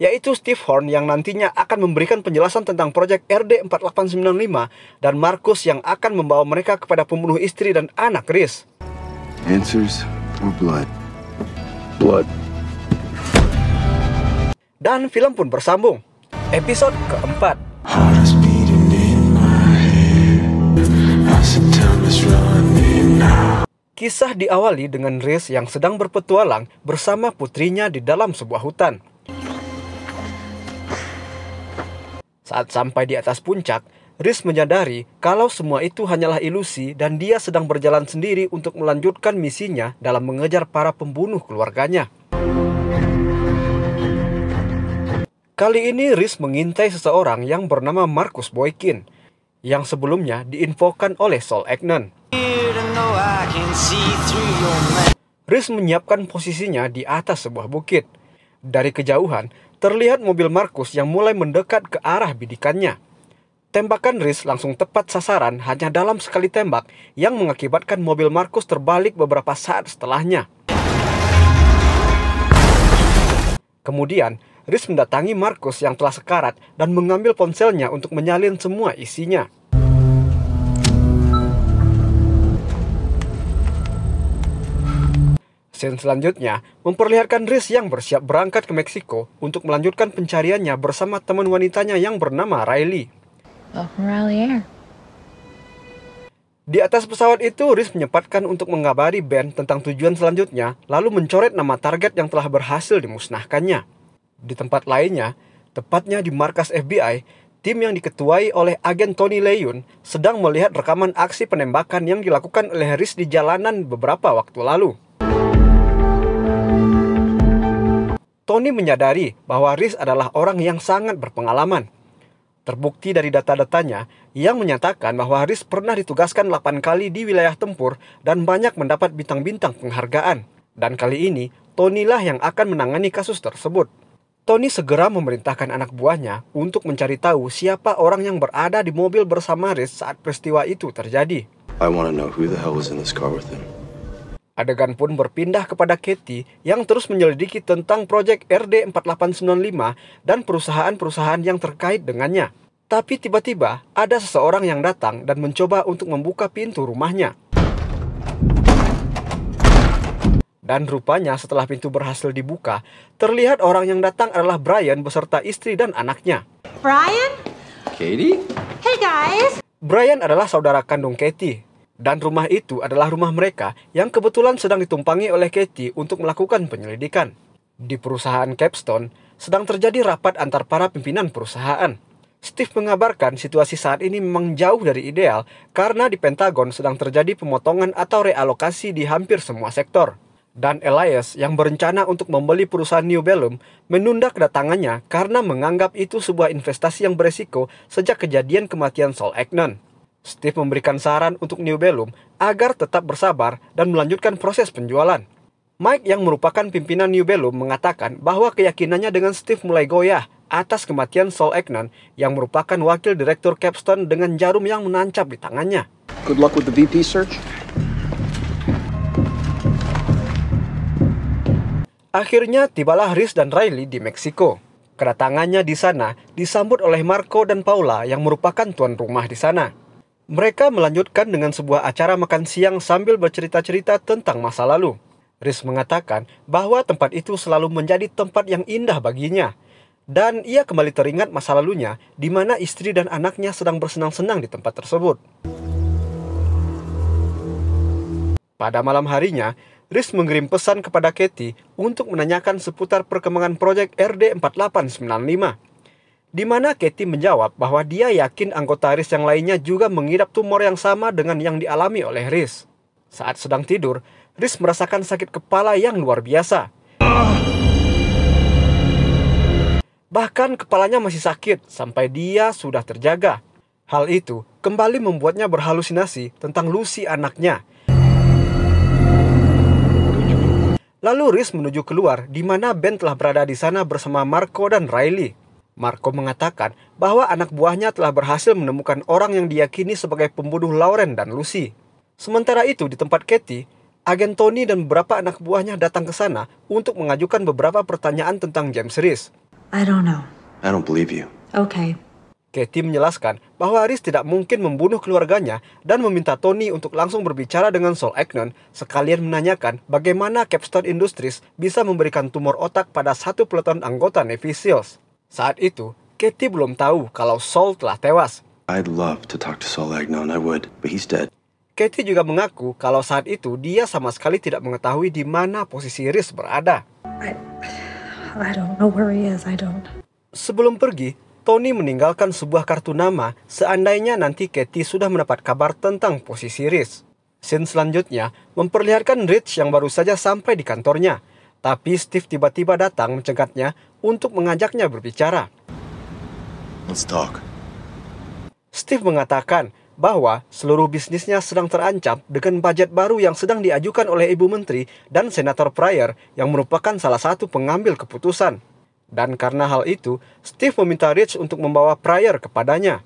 yaitu Steve Horn yang nantinya akan memberikan penjelasan tentang Project RD4895 dan Markus yang akan membawa mereka kepada pembunuh istri dan anak Riz. Answers Or blood. Blood. Dan film pun bersambung. Episode keempat. Kisah diawali dengan Riz yang sedang berpetualang bersama putrinya di dalam sebuah hutan. Saat sampai di atas puncak, Riz menyadari kalau semua itu hanyalah ilusi dan dia sedang berjalan sendiri untuk melanjutkan misinya dalam mengejar para pembunuh keluarganya. Kali ini Riz mengintai seseorang yang bernama Marcus Boykin yang sebelumnya diinfokan oleh Sol Eknan. Riz menyiapkan posisinya di atas sebuah bukit. Dari kejauhan, terlihat mobil Markus yang mulai mendekat ke arah bidikannya. Tembakan Riz langsung tepat sasaran hanya dalam sekali tembak yang mengakibatkan mobil Markus terbalik beberapa saat setelahnya. Kemudian, Riz mendatangi Markus yang telah sekarat dan mengambil ponselnya untuk menyalin semua isinya. Scene selanjutnya memperlihatkan Riz yang bersiap berangkat ke Meksiko untuk melanjutkan pencariannya bersama teman wanitanya yang bernama Riley. Oh, di atas pesawat itu, Riz menyempatkan untuk mengabari Ben tentang tujuan selanjutnya, lalu mencoret nama target yang telah berhasil dimusnahkannya. Di tempat lainnya, tepatnya di markas FBI, tim yang diketuai oleh agen Tony Leon sedang melihat rekaman aksi penembakan yang dilakukan oleh Riz di jalanan beberapa waktu lalu. Tony menyadari bahwa Riz adalah orang yang sangat berpengalaman Terbukti dari data-datanya yang menyatakan bahwa Haris pernah ditugaskan 8 kali di wilayah tempur dan banyak mendapat bintang-bintang penghargaan. Dan kali ini, Tony lah yang akan menangani kasus tersebut. Tony segera memerintahkan anak buahnya untuk mencari tahu siapa orang yang berada di mobil bersama Haris saat peristiwa itu terjadi. I want to know who the hell was in this car with him. Adegan pun berpindah kepada Katie yang terus menyelidiki tentang proyek RD4895 dan perusahaan-perusahaan yang terkait dengannya. Tapi tiba-tiba ada seseorang yang datang dan mencoba untuk membuka pintu rumahnya. Dan rupanya setelah pintu berhasil dibuka, terlihat orang yang datang adalah Brian beserta istri dan anaknya. Brian? Katie? Hey guys! Brian adalah saudara kandung Katie dan rumah itu adalah rumah mereka yang kebetulan sedang ditumpangi oleh Katie untuk melakukan penyelidikan. Di perusahaan Capstone, sedang terjadi rapat antar para pimpinan perusahaan. Steve mengabarkan situasi saat ini memang jauh dari ideal karena di Pentagon sedang terjadi pemotongan atau realokasi di hampir semua sektor. Dan Elias yang berencana untuk membeli perusahaan New Bellum menunda kedatangannya karena menganggap itu sebuah investasi yang beresiko sejak kejadian kematian Saul Eknon. Steve memberikan saran untuk New Bellum agar tetap bersabar dan melanjutkan proses penjualan. Mike yang merupakan pimpinan New Bellum mengatakan bahwa keyakinannya dengan Steve mulai goyah atas kematian Saul Eknan yang merupakan wakil direktur Capstone dengan jarum yang menancap di tangannya. Good luck with the VP search. Akhirnya tibalah Riz dan Riley di Meksiko. Kedatangannya di sana disambut oleh Marco dan Paula yang merupakan tuan rumah di sana. Mereka melanjutkan dengan sebuah acara makan siang sambil bercerita-cerita tentang masa lalu. Riz mengatakan bahwa tempat itu selalu menjadi tempat yang indah baginya. Dan ia kembali teringat masa lalunya di mana istri dan anaknya sedang bersenang-senang di tempat tersebut. Pada malam harinya, Riz mengirim pesan kepada Katie untuk menanyakan seputar perkembangan proyek RD4895. Di mana Katie menjawab bahwa dia yakin anggota Riz yang lainnya juga mengidap tumor yang sama dengan yang dialami oleh Riz. Saat sedang tidur, Riz merasakan sakit kepala yang luar biasa. Bahkan kepalanya masih sakit sampai dia sudah terjaga. Hal itu kembali membuatnya berhalusinasi tentang Lucy anaknya. Lalu Riz menuju keluar di mana Ben telah berada di sana bersama Marco dan Riley. Marco mengatakan bahwa anak buahnya telah berhasil menemukan orang yang diyakini sebagai pembunuh Lauren dan Lucy. Sementara itu di tempat Katy, agen Tony dan beberapa anak buahnya datang ke sana untuk mengajukan beberapa pertanyaan tentang James Reese. I don't know. I don't believe you. Okay. Katie menjelaskan bahwa Aris tidak mungkin membunuh keluarganya dan meminta Tony untuk langsung berbicara dengan Sol Agnon sekalian menanyakan bagaimana Capstone Industries bisa memberikan tumor otak pada satu peleton anggota Navy Seals. Saat itu, Kathy belum tahu kalau Saul telah tewas. I'd love to talk to Saul Agnon, I would, but he's dead. Katie juga mengaku kalau saat itu dia sama sekali tidak mengetahui di mana posisi Riz berada. I, I don't know where he is, I don't. Sebelum pergi, Tony meninggalkan sebuah kartu nama seandainya nanti Kathy sudah mendapat kabar tentang posisi Riz. Scene selanjutnya memperlihatkan Rich yang baru saja sampai di kantornya. Tapi Steve tiba-tiba datang mencegatnya untuk mengajaknya berbicara. Let's talk. Steve mengatakan bahwa seluruh bisnisnya sedang terancam dengan budget baru yang sedang diajukan oleh Ibu Menteri dan Senator Pryor yang merupakan salah satu pengambil keputusan. Dan karena hal itu, Steve meminta Rich untuk membawa Pryor kepadanya.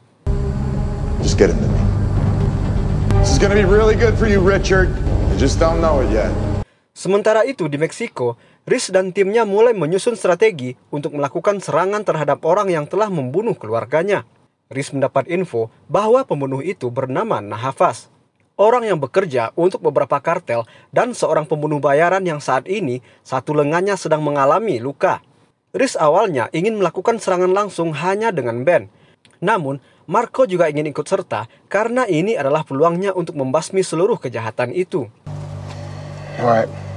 Just get into me. This is gonna be really good for you, Richard. You just don't know it yet. Sementara itu di Meksiko, Riz dan timnya mulai menyusun strategi untuk melakukan serangan terhadap orang yang telah membunuh keluarganya. Riz mendapat info bahwa pembunuh itu bernama Nahafas. Orang yang bekerja untuk beberapa kartel dan seorang pembunuh bayaran yang saat ini satu lengannya sedang mengalami luka. Riz awalnya ingin melakukan serangan langsung hanya dengan Ben. Namun, Marco juga ingin ikut serta karena ini adalah peluangnya untuk membasmi seluruh kejahatan itu. Alright.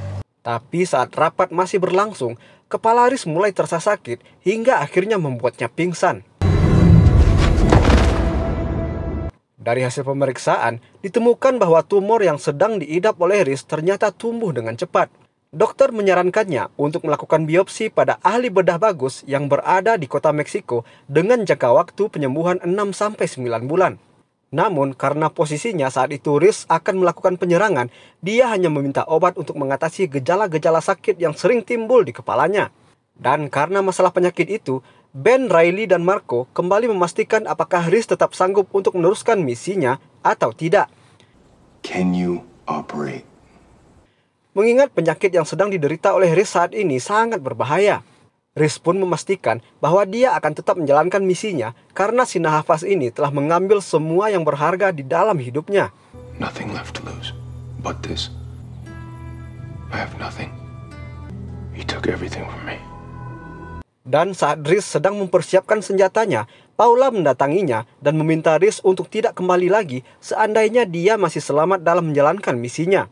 Tapi saat rapat masih berlangsung, kepala Aris mulai terasa sakit hingga akhirnya membuatnya pingsan. Dari hasil pemeriksaan, ditemukan bahwa tumor yang sedang diidap oleh Aris ternyata tumbuh dengan cepat. Dokter menyarankannya untuk melakukan biopsi pada ahli bedah bagus yang berada di kota Meksiko dengan jangka waktu penyembuhan 6-9 bulan. Namun, karena posisinya saat itu Riz akan melakukan penyerangan, dia hanya meminta obat untuk mengatasi gejala-gejala sakit yang sering timbul di kepalanya. Dan karena masalah penyakit itu, Ben, Riley, dan Marco kembali memastikan apakah Riz tetap sanggup untuk meneruskan misinya atau tidak. Can you operate? Mengingat penyakit yang sedang diderita oleh Riz saat ini sangat berbahaya. Riz pun memastikan bahwa dia akan tetap menjalankan misinya karena sinar Hafas ini telah mengambil semua yang berharga di dalam hidupnya. Nothing left to lose but this. I have nothing. He took everything from me. Dan saat Riz sedang mempersiapkan senjatanya, Paula mendatanginya dan meminta Riz untuk tidak kembali lagi seandainya dia masih selamat dalam menjalankan misinya.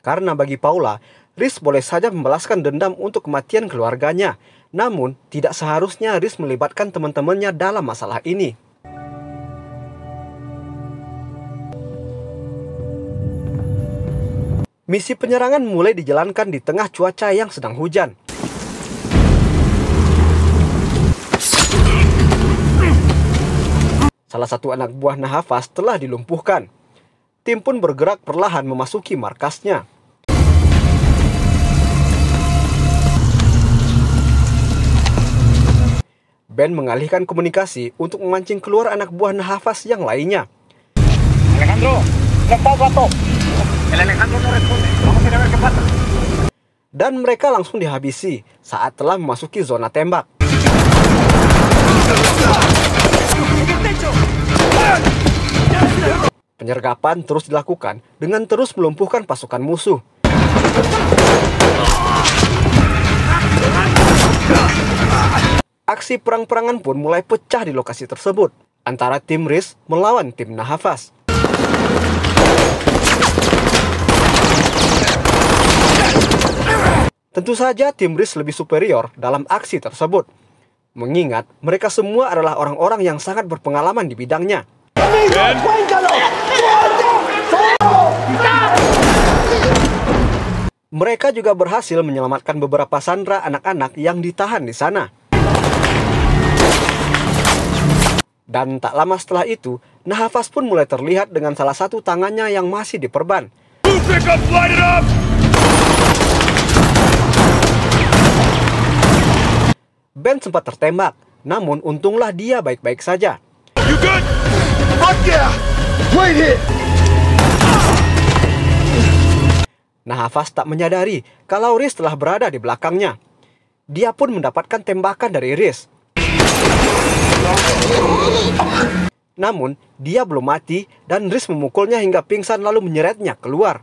Karena bagi Paula, Riz boleh saja membalaskan dendam untuk kematian keluarganya, namun, tidak seharusnya Riz melibatkan teman-temannya dalam masalah ini. Misi penyerangan mulai dijalankan di tengah cuaca yang sedang hujan. Salah satu anak buah Nahafas telah dilumpuhkan. Tim pun bergerak perlahan memasuki markasnya. Ben mengalihkan komunikasi untuk memancing keluar anak buah nafas yang lainnya. Alejandro, Dan mereka langsung dihabisi saat telah memasuki zona tembak. Penyergapan terus dilakukan dengan terus melumpuhkan pasukan musuh. Aksi perang-perangan pun mulai pecah di lokasi tersebut antara tim Riz melawan tim Nahafas. Tentu saja tim Riz lebih superior dalam aksi tersebut. Mengingat mereka semua adalah orang-orang yang sangat berpengalaman di bidangnya. Mereka juga berhasil menyelamatkan beberapa Sandra anak-anak yang ditahan di sana. Dan tak lama setelah itu, Nahafas pun mulai terlihat dengan salah satu tangannya yang masih diperban. Ben sempat tertembak, namun untunglah dia baik-baik saja. You tak menyadari kalau Riz telah berada di belakangnya. Dia pun mendapatkan tembakan dari Riz. Namun, dia belum mati dan Riz memukulnya hingga pingsan lalu menyeretnya keluar.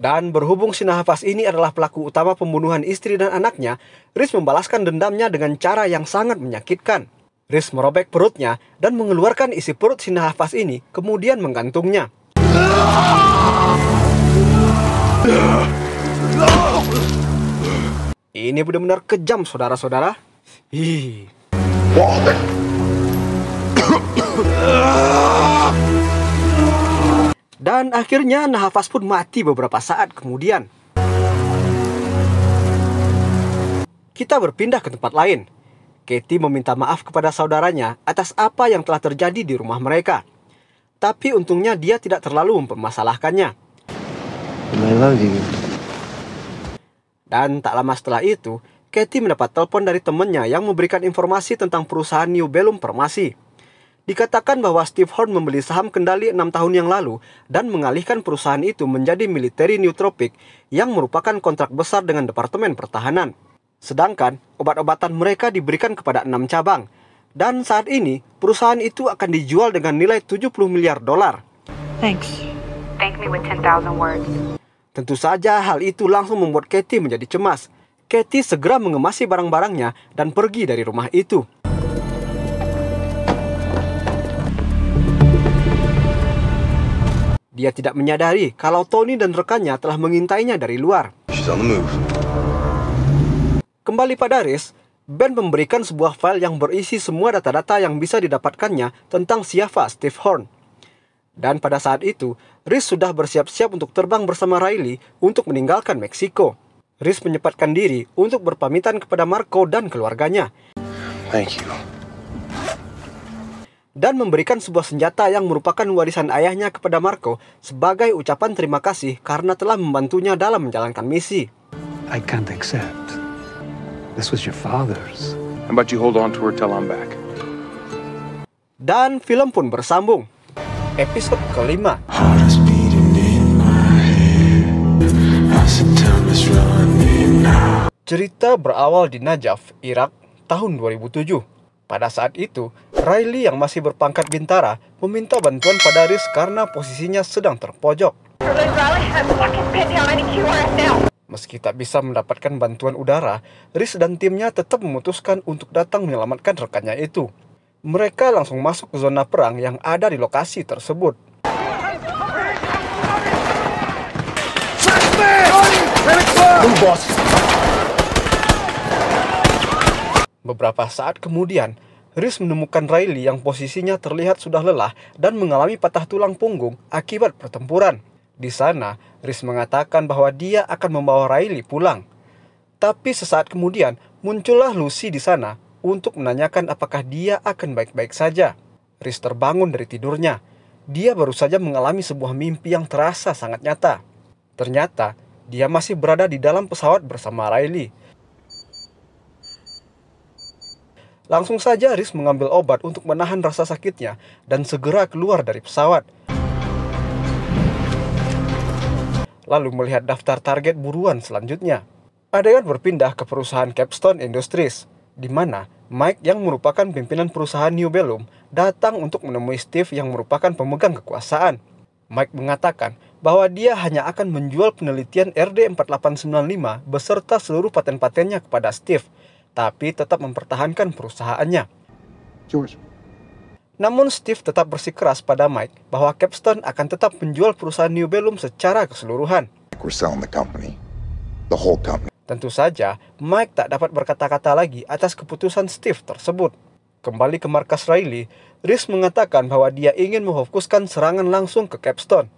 Dan berhubung Sinahafas ini adalah pelaku utama pembunuhan istri dan anaknya, Riz membalaskan dendamnya dengan cara yang sangat menyakitkan. Riz merobek perutnya dan mengeluarkan isi perut Sinahafas ini, kemudian menggantungnya. Ah! Ini benar-benar kejam, saudara-saudara. Wow. Dan akhirnya Nahafas pun mati beberapa saat kemudian. Kita berpindah ke tempat lain. Katie meminta maaf kepada saudaranya atas apa yang telah terjadi di rumah mereka. Tapi untungnya dia tidak terlalu mempermasalahkannya. I dan tak lama setelah itu, Katie mendapat telepon dari temannya yang memberikan informasi tentang perusahaan New Bellum Farmasi. Dikatakan bahwa Steve Horn membeli saham kendali enam tahun yang lalu dan mengalihkan perusahaan itu menjadi Military Neutropic yang merupakan kontrak besar dengan Departemen Pertahanan. Sedangkan obat-obatan mereka diberikan kepada enam cabang. Dan saat ini perusahaan itu akan dijual dengan nilai 70 miliar dolar. Thanks. Thank me with 10,000 words. Tentu saja hal itu langsung membuat Katie menjadi cemas. Katie segera mengemasi barang-barangnya dan pergi dari rumah itu. Dia tidak menyadari kalau Tony dan rekannya telah mengintainya dari luar. Kembali pada Riz, Ben memberikan sebuah file yang berisi semua data-data yang bisa didapatkannya tentang Siapa Steve Horn. Dan pada saat itu, Riz sudah bersiap-siap untuk terbang bersama Riley untuk meninggalkan Meksiko. Riz menyempatkan diri untuk berpamitan kepada Marco dan keluarganya. Thank you. Dan memberikan sebuah senjata yang merupakan warisan ayahnya kepada Marco sebagai ucapan terima kasih karena telah membantunya dalam menjalankan misi. I can't accept. This was your father's. Dan film pun bersambung episode kelima. Cerita berawal di Najaf, Irak, tahun 2007. Pada saat itu, Riley yang masih berpangkat bintara meminta bantuan pada Riz karena posisinya sedang terpojok. Meski tak bisa mendapatkan bantuan udara, Riz dan timnya tetap memutuskan untuk datang menyelamatkan rekannya itu mereka langsung masuk ke zona perang yang ada di lokasi tersebut. Beberapa saat kemudian, Riz menemukan Riley yang posisinya terlihat sudah lelah dan mengalami patah tulang punggung akibat pertempuran. Di sana, Riz mengatakan bahwa dia akan membawa Riley pulang. Tapi sesaat kemudian, muncullah Lucy di sana untuk menanyakan apakah dia akan baik-baik saja. Riz terbangun dari tidurnya. Dia baru saja mengalami sebuah mimpi yang terasa sangat nyata. Ternyata, dia masih berada di dalam pesawat bersama Riley. Langsung saja Riz mengambil obat untuk menahan rasa sakitnya dan segera keluar dari pesawat. Lalu melihat daftar target buruan selanjutnya. Adegan berpindah ke perusahaan Capstone Industries di mana Mike yang merupakan pimpinan perusahaan New Bellum datang untuk menemui Steve yang merupakan pemegang kekuasaan. Mike mengatakan bahwa dia hanya akan menjual penelitian RD4895 beserta seluruh paten-patennya kepada Steve, tapi tetap mempertahankan perusahaannya. George. Namun Steve tetap bersikeras pada Mike bahwa Capstone akan tetap menjual perusahaan New Bellum secara keseluruhan. Tentu saja, Mike tak dapat berkata-kata lagi atas keputusan Steve tersebut. Kembali ke markas Riley, Rhys mengatakan bahwa dia ingin memfokuskan serangan langsung ke Capstone.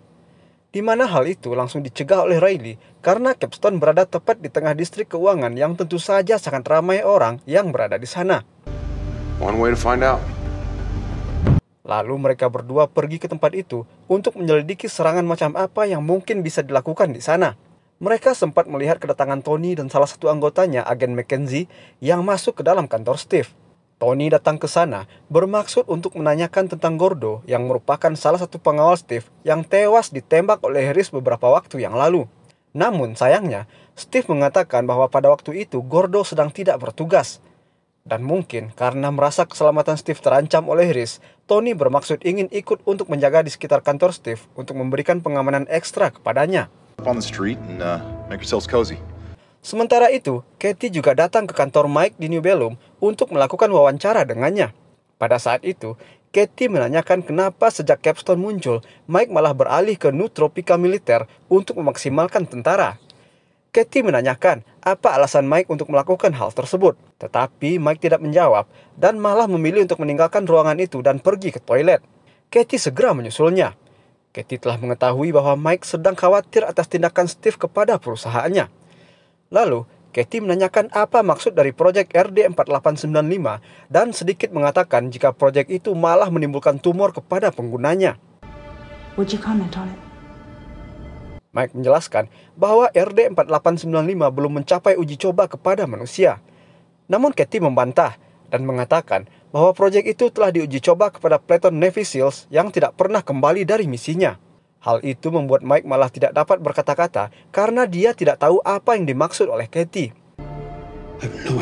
Di mana hal itu langsung dicegah oleh Riley karena Capstone berada tepat di tengah distrik keuangan yang tentu saja sangat ramai orang yang berada di sana. One way to find out. Lalu mereka berdua pergi ke tempat itu untuk menyelidiki serangan macam apa yang mungkin bisa dilakukan di sana. Mereka sempat melihat kedatangan Tony dan salah satu anggotanya, agen McKenzie, yang masuk ke dalam kantor Steve. Tony datang ke sana bermaksud untuk menanyakan tentang Gordo yang merupakan salah satu pengawal Steve yang tewas ditembak oleh Harris beberapa waktu yang lalu. Namun sayangnya, Steve mengatakan bahwa pada waktu itu Gordo sedang tidak bertugas. Dan mungkin karena merasa keselamatan Steve terancam oleh Harris, Tony bermaksud ingin ikut untuk menjaga di sekitar kantor Steve untuk memberikan pengamanan ekstra kepadanya on the street and uh, Sementara itu, Katie juga datang ke kantor Mike di New Bellum untuk melakukan wawancara dengannya. Pada saat itu, Katie menanyakan kenapa sejak Capstone muncul, Mike malah beralih ke Nutropika militer untuk memaksimalkan tentara. Katie menanyakan apa alasan Mike untuk melakukan hal tersebut. Tetapi Mike tidak menjawab dan malah memilih untuk meninggalkan ruangan itu dan pergi ke toilet. Katie segera menyusulnya. Katie telah mengetahui bahwa Mike sedang khawatir atas tindakan Steve kepada perusahaannya. Lalu, Katie menanyakan apa maksud dari proyek RD4895 dan sedikit mengatakan jika proyek itu malah menimbulkan tumor kepada penggunanya. Would you comment on it? Mike menjelaskan bahwa RD4895 belum mencapai uji coba kepada manusia. Namun Katie membantah dan mengatakan bahwa proyek itu telah diuji coba kepada platon Navy SEALs yang tidak pernah kembali dari misinya. Hal itu membuat Mike malah tidak dapat berkata-kata karena dia tidak tahu apa yang dimaksud oleh Katie. No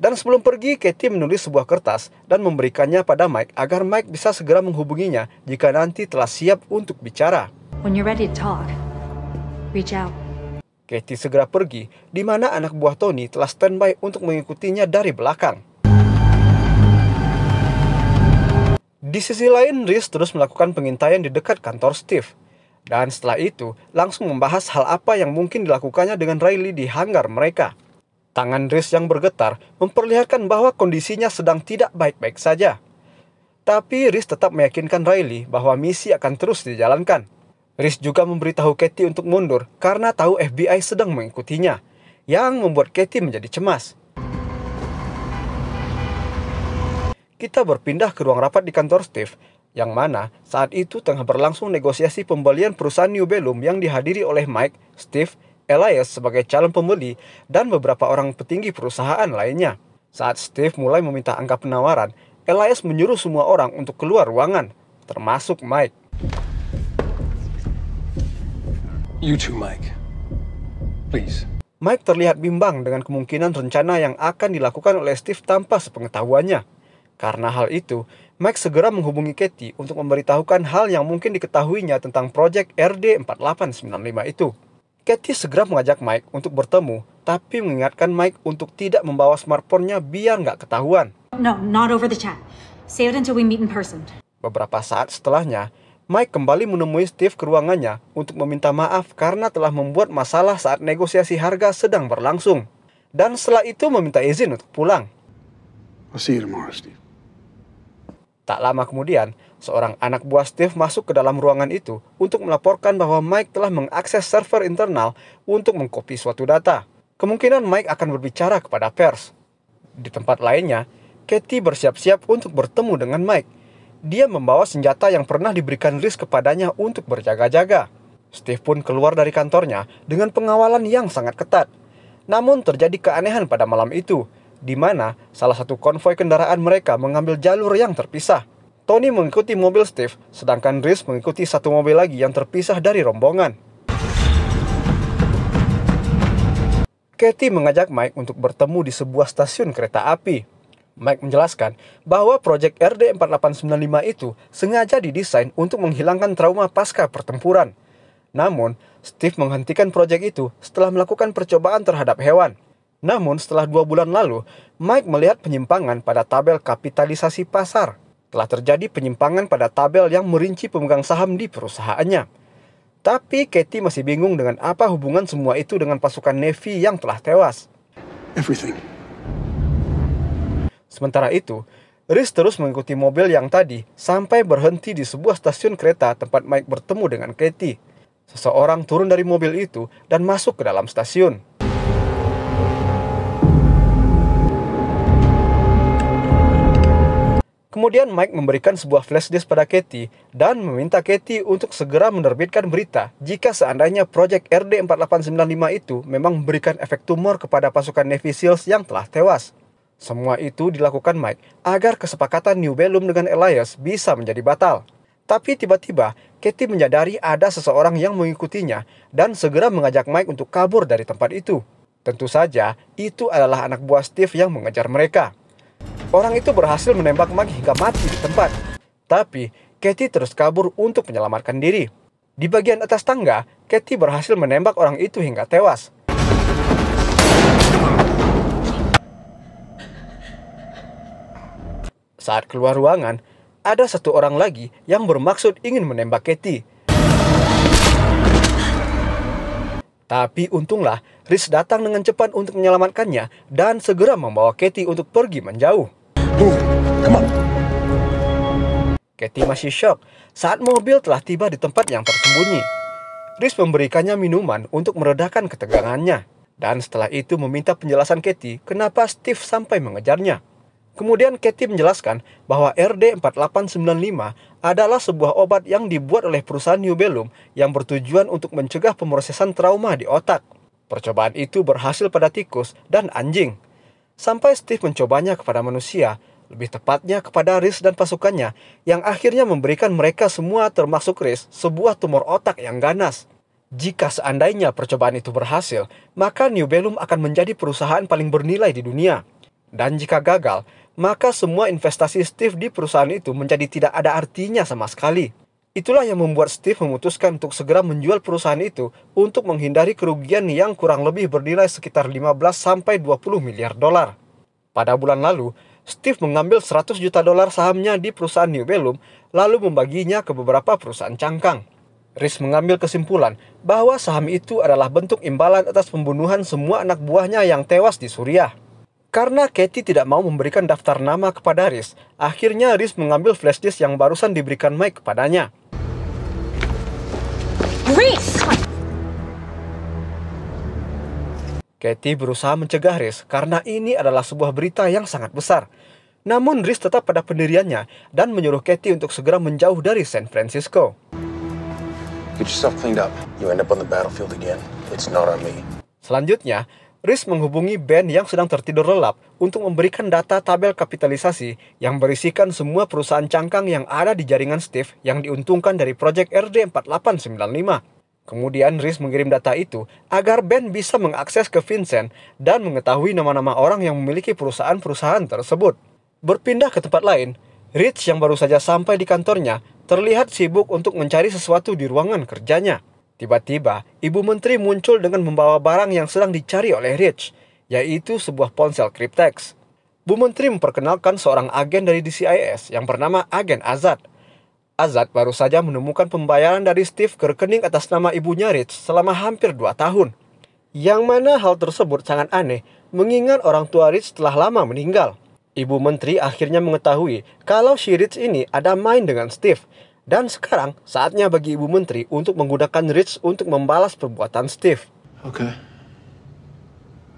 dan sebelum pergi, Katie menulis sebuah kertas dan memberikannya pada Mike agar Mike bisa segera menghubunginya jika nanti telah siap untuk bicara. When you're ready to talk, reach out. Katie segera pergi, di mana anak buah Tony telah standby untuk mengikutinya dari belakang. Di sisi lain, Riz terus melakukan pengintaian di dekat kantor Steve. Dan setelah itu, langsung membahas hal apa yang mungkin dilakukannya dengan Riley di hanggar mereka. Tangan Riz yang bergetar memperlihatkan bahwa kondisinya sedang tidak baik-baik saja. Tapi Riz tetap meyakinkan Riley bahwa misi akan terus dijalankan. Riz juga memberitahu Katie untuk mundur karena tahu FBI sedang mengikutinya, yang membuat Katie menjadi cemas. kita berpindah ke ruang rapat di kantor Steve, yang mana saat itu tengah berlangsung negosiasi pembelian perusahaan New Bellum yang dihadiri oleh Mike, Steve, Elias sebagai calon pembeli, dan beberapa orang petinggi perusahaan lainnya. Saat Steve mulai meminta angka penawaran, Elias menyuruh semua orang untuk keluar ruangan, termasuk Mike. You too, Mike. Please. Mike terlihat bimbang dengan kemungkinan rencana yang akan dilakukan oleh Steve tanpa sepengetahuannya. Karena hal itu, Mike segera menghubungi Katie untuk memberitahukan hal yang mungkin diketahuinya tentang proyek RD4895 itu. Katie segera mengajak Mike untuk bertemu, tapi mengingatkan Mike untuk tidak membawa smartphone-nya biar nggak ketahuan. No, not over the chat. Save it until we meet in person. Beberapa saat setelahnya, Mike kembali menemui Steve ke ruangannya untuk meminta maaf karena telah membuat masalah saat negosiasi harga sedang berlangsung. Dan setelah itu meminta izin untuk pulang. I'll see you tomorrow, Steve. Tak lama kemudian, seorang anak buah Steve masuk ke dalam ruangan itu untuk melaporkan bahwa Mike telah mengakses server internal untuk mengkopi suatu data. Kemungkinan Mike akan berbicara kepada pers. Di tempat lainnya, Katie bersiap-siap untuk bertemu dengan Mike. Dia membawa senjata yang pernah diberikan Riz kepadanya untuk berjaga-jaga. Steve pun keluar dari kantornya dengan pengawalan yang sangat ketat. Namun terjadi keanehan pada malam itu di mana salah satu konvoi kendaraan mereka mengambil jalur yang terpisah. Tony mengikuti mobil Steve, sedangkan Rhys mengikuti satu mobil lagi yang terpisah dari rombongan. Katie mengajak Mike untuk bertemu di sebuah stasiun kereta api. Mike menjelaskan bahwa proyek RD4895 itu sengaja didesain untuk menghilangkan trauma pasca pertempuran. Namun, Steve menghentikan proyek itu setelah melakukan percobaan terhadap hewan. Namun setelah dua bulan lalu, Mike melihat penyimpangan pada tabel kapitalisasi pasar. Telah terjadi penyimpangan pada tabel yang merinci pemegang saham di perusahaannya. Tapi Katie masih bingung dengan apa hubungan semua itu dengan pasukan Navy yang telah tewas. Everything. Sementara itu, Riz terus mengikuti mobil yang tadi sampai berhenti di sebuah stasiun kereta tempat Mike bertemu dengan Katie. Seseorang turun dari mobil itu dan masuk ke dalam stasiun. Kemudian Mike memberikan sebuah flash disk pada Katie dan meminta Katie untuk segera menerbitkan berita jika seandainya Project RD4895 itu memang memberikan efek tumor kepada pasukan Navy SEALs yang telah tewas. Semua itu dilakukan Mike agar kesepakatan New Bellum dengan Elias bisa menjadi batal. Tapi tiba-tiba, Katie menyadari ada seseorang yang mengikutinya dan segera mengajak Mike untuk kabur dari tempat itu. Tentu saja, itu adalah anak buah Steve yang mengejar mereka. Orang itu berhasil menembak Maggie hingga mati di tempat. Tapi, Kathy terus kabur untuk menyelamatkan diri. Di bagian atas tangga, Kathy berhasil menembak orang itu hingga tewas. Saat keluar ruangan, ada satu orang lagi yang bermaksud ingin menembak Kathy. Tapi untunglah, Riz datang dengan cepat untuk menyelamatkannya dan segera membawa Kathy untuk pergi menjauh. Move. Come Katie masih shock saat mobil telah tiba di tempat yang tersembunyi. Chris memberikannya minuman untuk meredakan ketegangannya. Dan setelah itu meminta penjelasan Katie kenapa Steve sampai mengejarnya. Kemudian Katie menjelaskan bahwa RD4895 adalah sebuah obat yang dibuat oleh perusahaan New Bellum yang bertujuan untuk mencegah pemrosesan trauma di otak. Percobaan itu berhasil pada tikus dan anjing sampai Steve mencobanya kepada manusia, lebih tepatnya kepada Riz dan pasukannya, yang akhirnya memberikan mereka semua termasuk Riz sebuah tumor otak yang ganas. Jika seandainya percobaan itu berhasil, maka New Bellum akan menjadi perusahaan paling bernilai di dunia. Dan jika gagal, maka semua investasi Steve di perusahaan itu menjadi tidak ada artinya sama sekali. Itulah yang membuat Steve memutuskan untuk segera menjual perusahaan itu untuk menghindari kerugian yang kurang lebih bernilai sekitar 15 sampai 20 miliar dolar. Pada bulan lalu, Steve mengambil 100 juta dolar sahamnya di perusahaan New Bellum lalu membaginya ke beberapa perusahaan cangkang. Riz mengambil kesimpulan bahwa saham itu adalah bentuk imbalan atas pembunuhan semua anak buahnya yang tewas di Suriah. Karena Katie tidak mau memberikan daftar nama kepada Riz, akhirnya Riz mengambil flash disk yang barusan diberikan Mike kepadanya. Reese! Katie berusaha mencegah Riz karena ini adalah sebuah berita yang sangat besar. Namun Riz tetap pada pendiriannya dan menyuruh Katie untuk segera menjauh dari San Francisco. Selanjutnya, Riz menghubungi Ben yang sedang tertidur lelap untuk memberikan data tabel kapitalisasi yang berisikan semua perusahaan cangkang yang ada di jaringan Steve yang diuntungkan dari proyek RD4895. Kemudian Riz mengirim data itu agar Ben bisa mengakses ke Vincent dan mengetahui nama-nama orang yang memiliki perusahaan-perusahaan tersebut. Berpindah ke tempat lain, Rich yang baru saja sampai di kantornya terlihat sibuk untuk mencari sesuatu di ruangan kerjanya. Tiba-tiba, ibu menteri muncul dengan membawa barang yang sedang dicari oleh Rich, yaitu sebuah ponsel Cryptex. Bu Menteri memperkenalkan seorang agen dari DCIS yang bernama Agen Azad. Azad baru saja menemukan pembayaran dari Steve ke rekening atas nama ibunya Rich selama hampir dua tahun. Yang mana hal tersebut sangat aneh, mengingat orang tua Rich telah lama meninggal. Ibu Menteri akhirnya mengetahui kalau si Rich ini ada main dengan Steve, dan sekarang saatnya bagi Ibu Menteri untuk menggunakan Rich untuk membalas perbuatan Steve. Oke. Okay.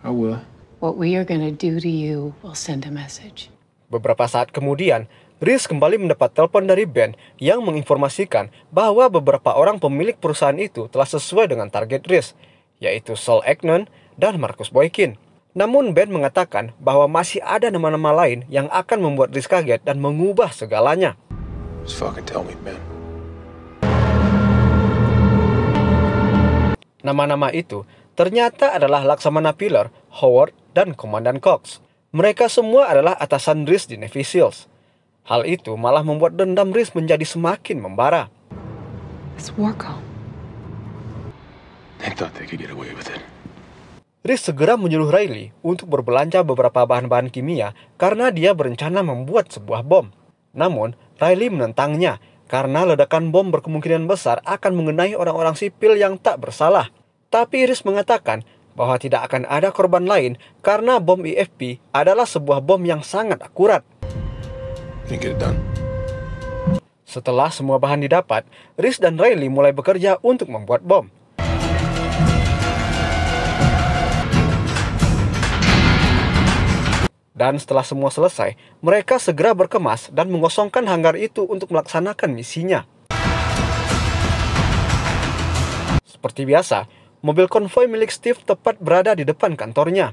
I will. What we are gonna do to you will send a message. Beberapa saat kemudian, Rich kembali mendapat telepon dari Ben yang menginformasikan bahwa beberapa orang pemilik perusahaan itu telah sesuai dengan target Rich, yaitu Saul Eknon dan Marcus Boykin. Namun Ben mengatakan bahwa masih ada nama-nama lain yang akan membuat Rich kaget dan mengubah segalanya. Just fucking tell me, man. Nama-nama itu ternyata adalah Laksamana Pilar, Howard, dan Komandan Cox. Mereka semua adalah atasan Riz di Navy SEALs. Hal itu malah membuat dendam Riz menjadi semakin membara. It's They segera menyuruh Riley untuk berbelanja beberapa bahan-bahan kimia karena dia berencana membuat sebuah bom. Namun, Riley menentangnya karena ledakan bom berkemungkinan besar akan mengenai orang-orang sipil yang tak bersalah. Tapi Iris mengatakan bahwa tidak akan ada korban lain karena bom IFP e adalah sebuah bom yang sangat akurat. Setelah semua bahan didapat, Riz dan Riley mulai bekerja untuk membuat bom. Dan setelah semua selesai, mereka segera berkemas dan mengosongkan hanggar itu untuk melaksanakan misinya. Seperti biasa, mobil konvoi milik Steve tepat berada di depan kantornya.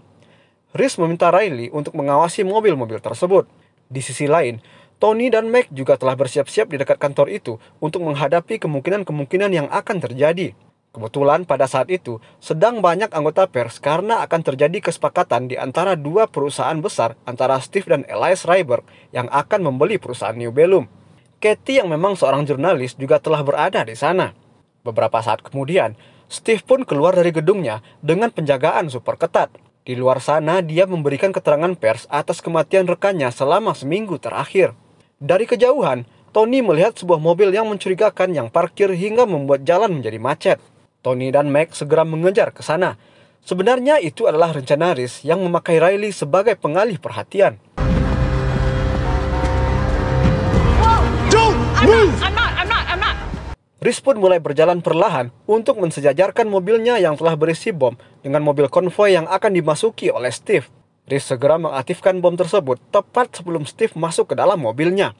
Riz meminta Riley untuk mengawasi mobil-mobil tersebut. Di sisi lain, Tony dan Mac juga telah bersiap-siap di dekat kantor itu untuk menghadapi kemungkinan-kemungkinan yang akan terjadi. Kebetulan pada saat itu sedang banyak anggota pers karena akan terjadi kesepakatan di antara dua perusahaan besar antara Steve dan Elias Ryberg yang akan membeli perusahaan New Bellum. Katie yang memang seorang jurnalis juga telah berada di sana. Beberapa saat kemudian, Steve pun keluar dari gedungnya dengan penjagaan super ketat. Di luar sana, dia memberikan keterangan pers atas kematian rekannya selama seminggu terakhir. Dari kejauhan, Tony melihat sebuah mobil yang mencurigakan yang parkir hingga membuat jalan menjadi macet. Tony dan Mac segera mengejar ke sana. Sebenarnya itu adalah rencana Riz yang memakai Riley sebagai pengalih perhatian. Riz pun mulai berjalan perlahan untuk mensejajarkan mobilnya yang telah berisi bom dengan mobil konvoy yang akan dimasuki oleh Steve. Riz segera mengaktifkan bom tersebut tepat sebelum Steve masuk ke dalam mobilnya.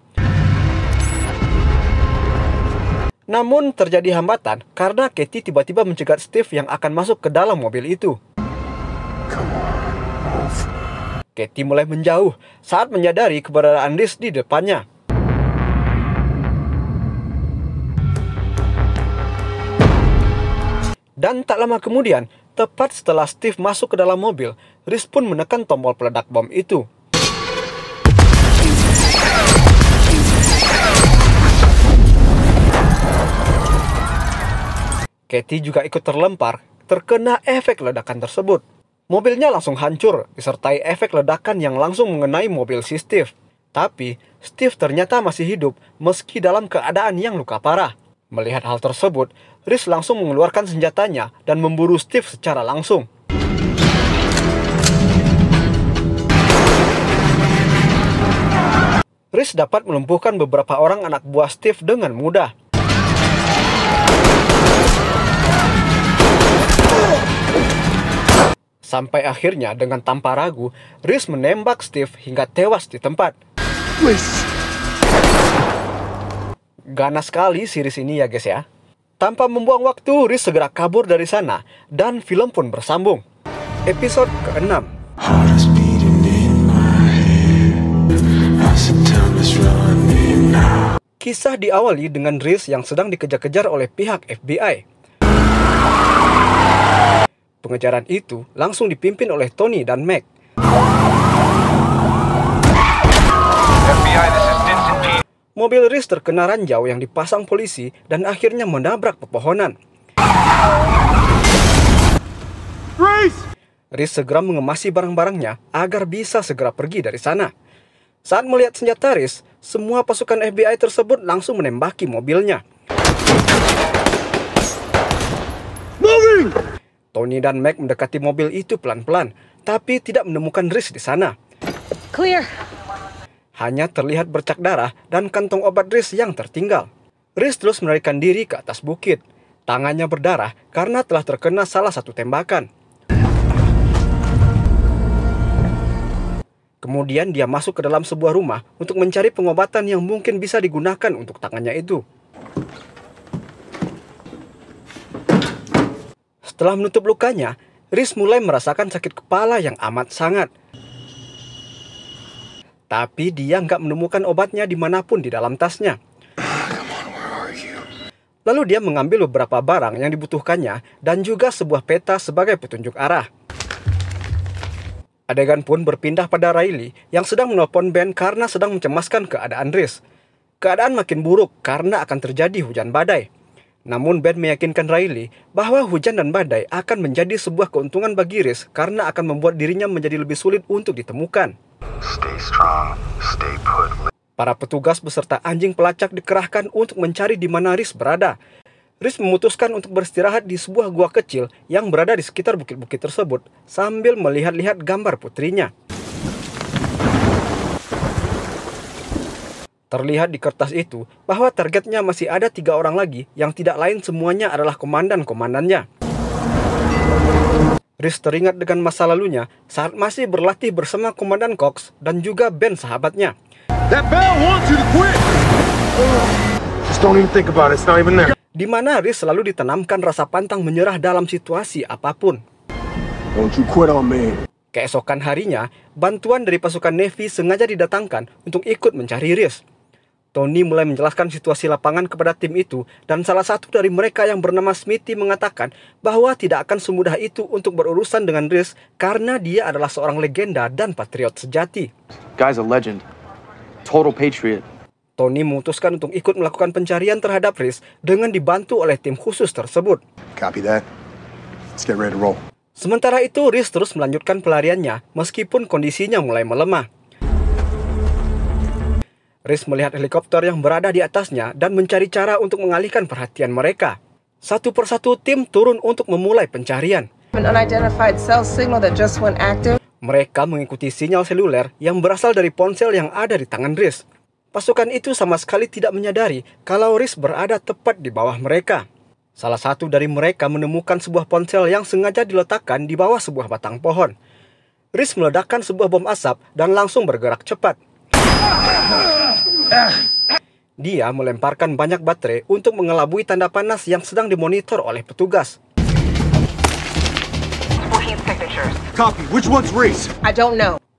Namun terjadi hambatan karena Katie tiba-tiba mencegat Steve yang akan masuk ke dalam mobil itu. Katie mulai menjauh saat menyadari keberadaan Liz di depannya. Dan tak lama kemudian, tepat setelah Steve masuk ke dalam mobil, Riz pun menekan tombol peledak bom itu. Kathy juga ikut terlempar, terkena efek ledakan tersebut. Mobilnya langsung hancur, disertai efek ledakan yang langsung mengenai mobil si Steve. Tapi, Steve ternyata masih hidup meski dalam keadaan yang luka parah. Melihat hal tersebut, Riz langsung mengeluarkan senjatanya dan memburu Steve secara langsung. Riz dapat melumpuhkan beberapa orang anak buah Steve dengan mudah. Sampai akhirnya dengan tanpa ragu, Riz menembak Steve hingga tewas di tempat. Ganas sekali series ini ya guys ya. Tanpa membuang waktu, Riz segera kabur dari sana dan film pun bersambung. Episode ke-6 Kisah diawali dengan Riz yang sedang dikejar-kejar oleh pihak FBI. Pengejaran itu langsung dipimpin oleh Tony dan Mac. Mobil Riz terkena ranjau yang dipasang polisi dan akhirnya menabrak pepohonan. Riz! Riz segera mengemasi barang-barangnya agar bisa segera pergi dari sana. Saat melihat senjata Riz, semua pasukan FBI tersebut langsung menembaki mobilnya. Tony dan Mac mendekati mobil itu pelan-pelan, tapi tidak menemukan Riz di sana. Clear. Hanya terlihat bercak darah dan kantong obat Riz yang tertinggal. Riz terus menarikkan diri ke atas bukit. Tangannya berdarah karena telah terkena salah satu tembakan. Kemudian dia masuk ke dalam sebuah rumah untuk mencari pengobatan yang mungkin bisa digunakan untuk tangannya itu. Setelah menutup lukanya, Riz mulai merasakan sakit kepala yang amat sangat. Tapi dia nggak menemukan obatnya dimanapun di dalam tasnya. Lalu dia mengambil beberapa barang yang dibutuhkannya dan juga sebuah peta sebagai petunjuk arah. Adegan pun berpindah pada Riley yang sedang menelpon Ben karena sedang mencemaskan keadaan Riz. Keadaan makin buruk karena akan terjadi hujan badai. Namun Ben meyakinkan Riley bahwa hujan dan badai akan menjadi sebuah keuntungan bagi Riz karena akan membuat dirinya menjadi lebih sulit untuk ditemukan. Stay strong, stay put. Para petugas beserta anjing pelacak dikerahkan untuk mencari di mana Riz berada. Riz memutuskan untuk beristirahat di sebuah gua kecil yang berada di sekitar bukit-bukit tersebut sambil melihat-lihat gambar putrinya. Terlihat di kertas itu bahwa targetnya masih ada tiga orang lagi yang tidak lain semuanya adalah komandan-komandannya. Riz teringat dengan masa lalunya saat masih berlatih bersama Komandan Cox dan juga band sahabatnya. That bell Di mana Riz selalu ditanamkan rasa pantang menyerah dalam situasi apapun. Don't you quit on me. Keesokan harinya, bantuan dari pasukan Navy sengaja didatangkan untuk ikut mencari Riz. Tony mulai menjelaskan situasi lapangan kepada tim itu dan salah satu dari mereka yang bernama Smithy mengatakan bahwa tidak akan semudah itu untuk berurusan dengan Riz karena dia adalah seorang legenda dan patriot sejati. Guy's a legend. Total patriot. Tony memutuskan untuk ikut melakukan pencarian terhadap Riz dengan dibantu oleh tim khusus tersebut. Copy that. Let's get ready to roll. Sementara itu, Riz terus melanjutkan pelariannya meskipun kondisinya mulai melemah. Riz melihat helikopter yang berada di atasnya dan mencari cara untuk mengalihkan perhatian mereka. Satu persatu tim turun untuk memulai pencarian. Mereka mengikuti sinyal seluler yang berasal dari ponsel yang ada di tangan Riz. Pasukan itu sama sekali tidak menyadari kalau Riz berada tepat di bawah mereka. Salah satu dari mereka menemukan sebuah ponsel yang sengaja diletakkan di bawah sebuah batang pohon. Riz meledakkan sebuah bom asap dan langsung bergerak cepat. Dia melemparkan banyak baterai untuk mengelabui tanda panas yang sedang dimonitor oleh petugas.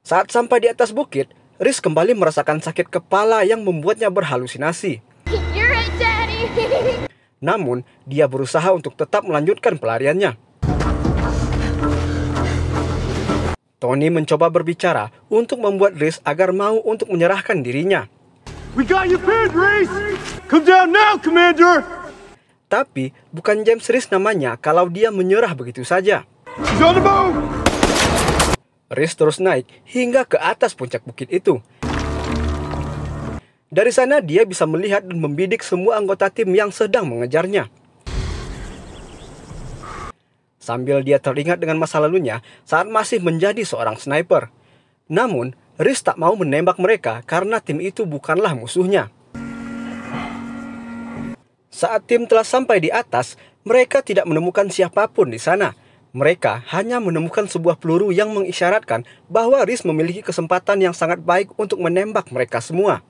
Saat sampai di atas bukit, Riz kembali merasakan sakit kepala yang membuatnya berhalusinasi. Namun, dia berusaha untuk tetap melanjutkan pelariannya. Tony mencoba berbicara untuk membuat Reese agar mau untuk menyerahkan dirinya. We got you pinned, Reese! Come down now, Commander! Tapi bukan James Reese namanya kalau dia menyerah begitu saja. Reese terus naik hingga ke atas puncak bukit itu. Dari sana dia bisa melihat dan membidik semua anggota tim yang sedang mengejarnya sambil dia teringat dengan masa lalunya saat masih menjadi seorang sniper. Namun, Riz tak mau menembak mereka karena tim itu bukanlah musuhnya. Saat tim telah sampai di atas, mereka tidak menemukan siapapun di sana. Mereka hanya menemukan sebuah peluru yang mengisyaratkan bahwa Riz memiliki kesempatan yang sangat baik untuk menembak mereka semua.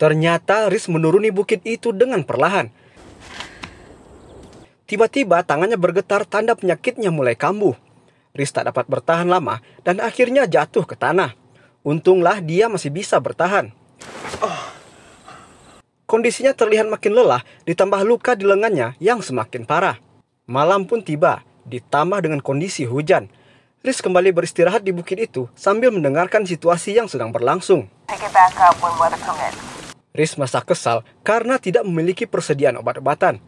Ternyata Riz menuruni bukit itu dengan perlahan. Tiba-tiba tangannya bergetar tanda penyakitnya mulai kambuh. Riz tak dapat bertahan lama dan akhirnya jatuh ke tanah. Untunglah dia masih bisa bertahan. Kondisinya terlihat makin lelah ditambah luka di lengannya yang semakin parah. Malam pun tiba, ditambah dengan kondisi hujan. Riz kembali beristirahat di bukit itu sambil mendengarkan situasi yang sedang berlangsung. Riz merasa kesal karena tidak memiliki persediaan obat-obatan.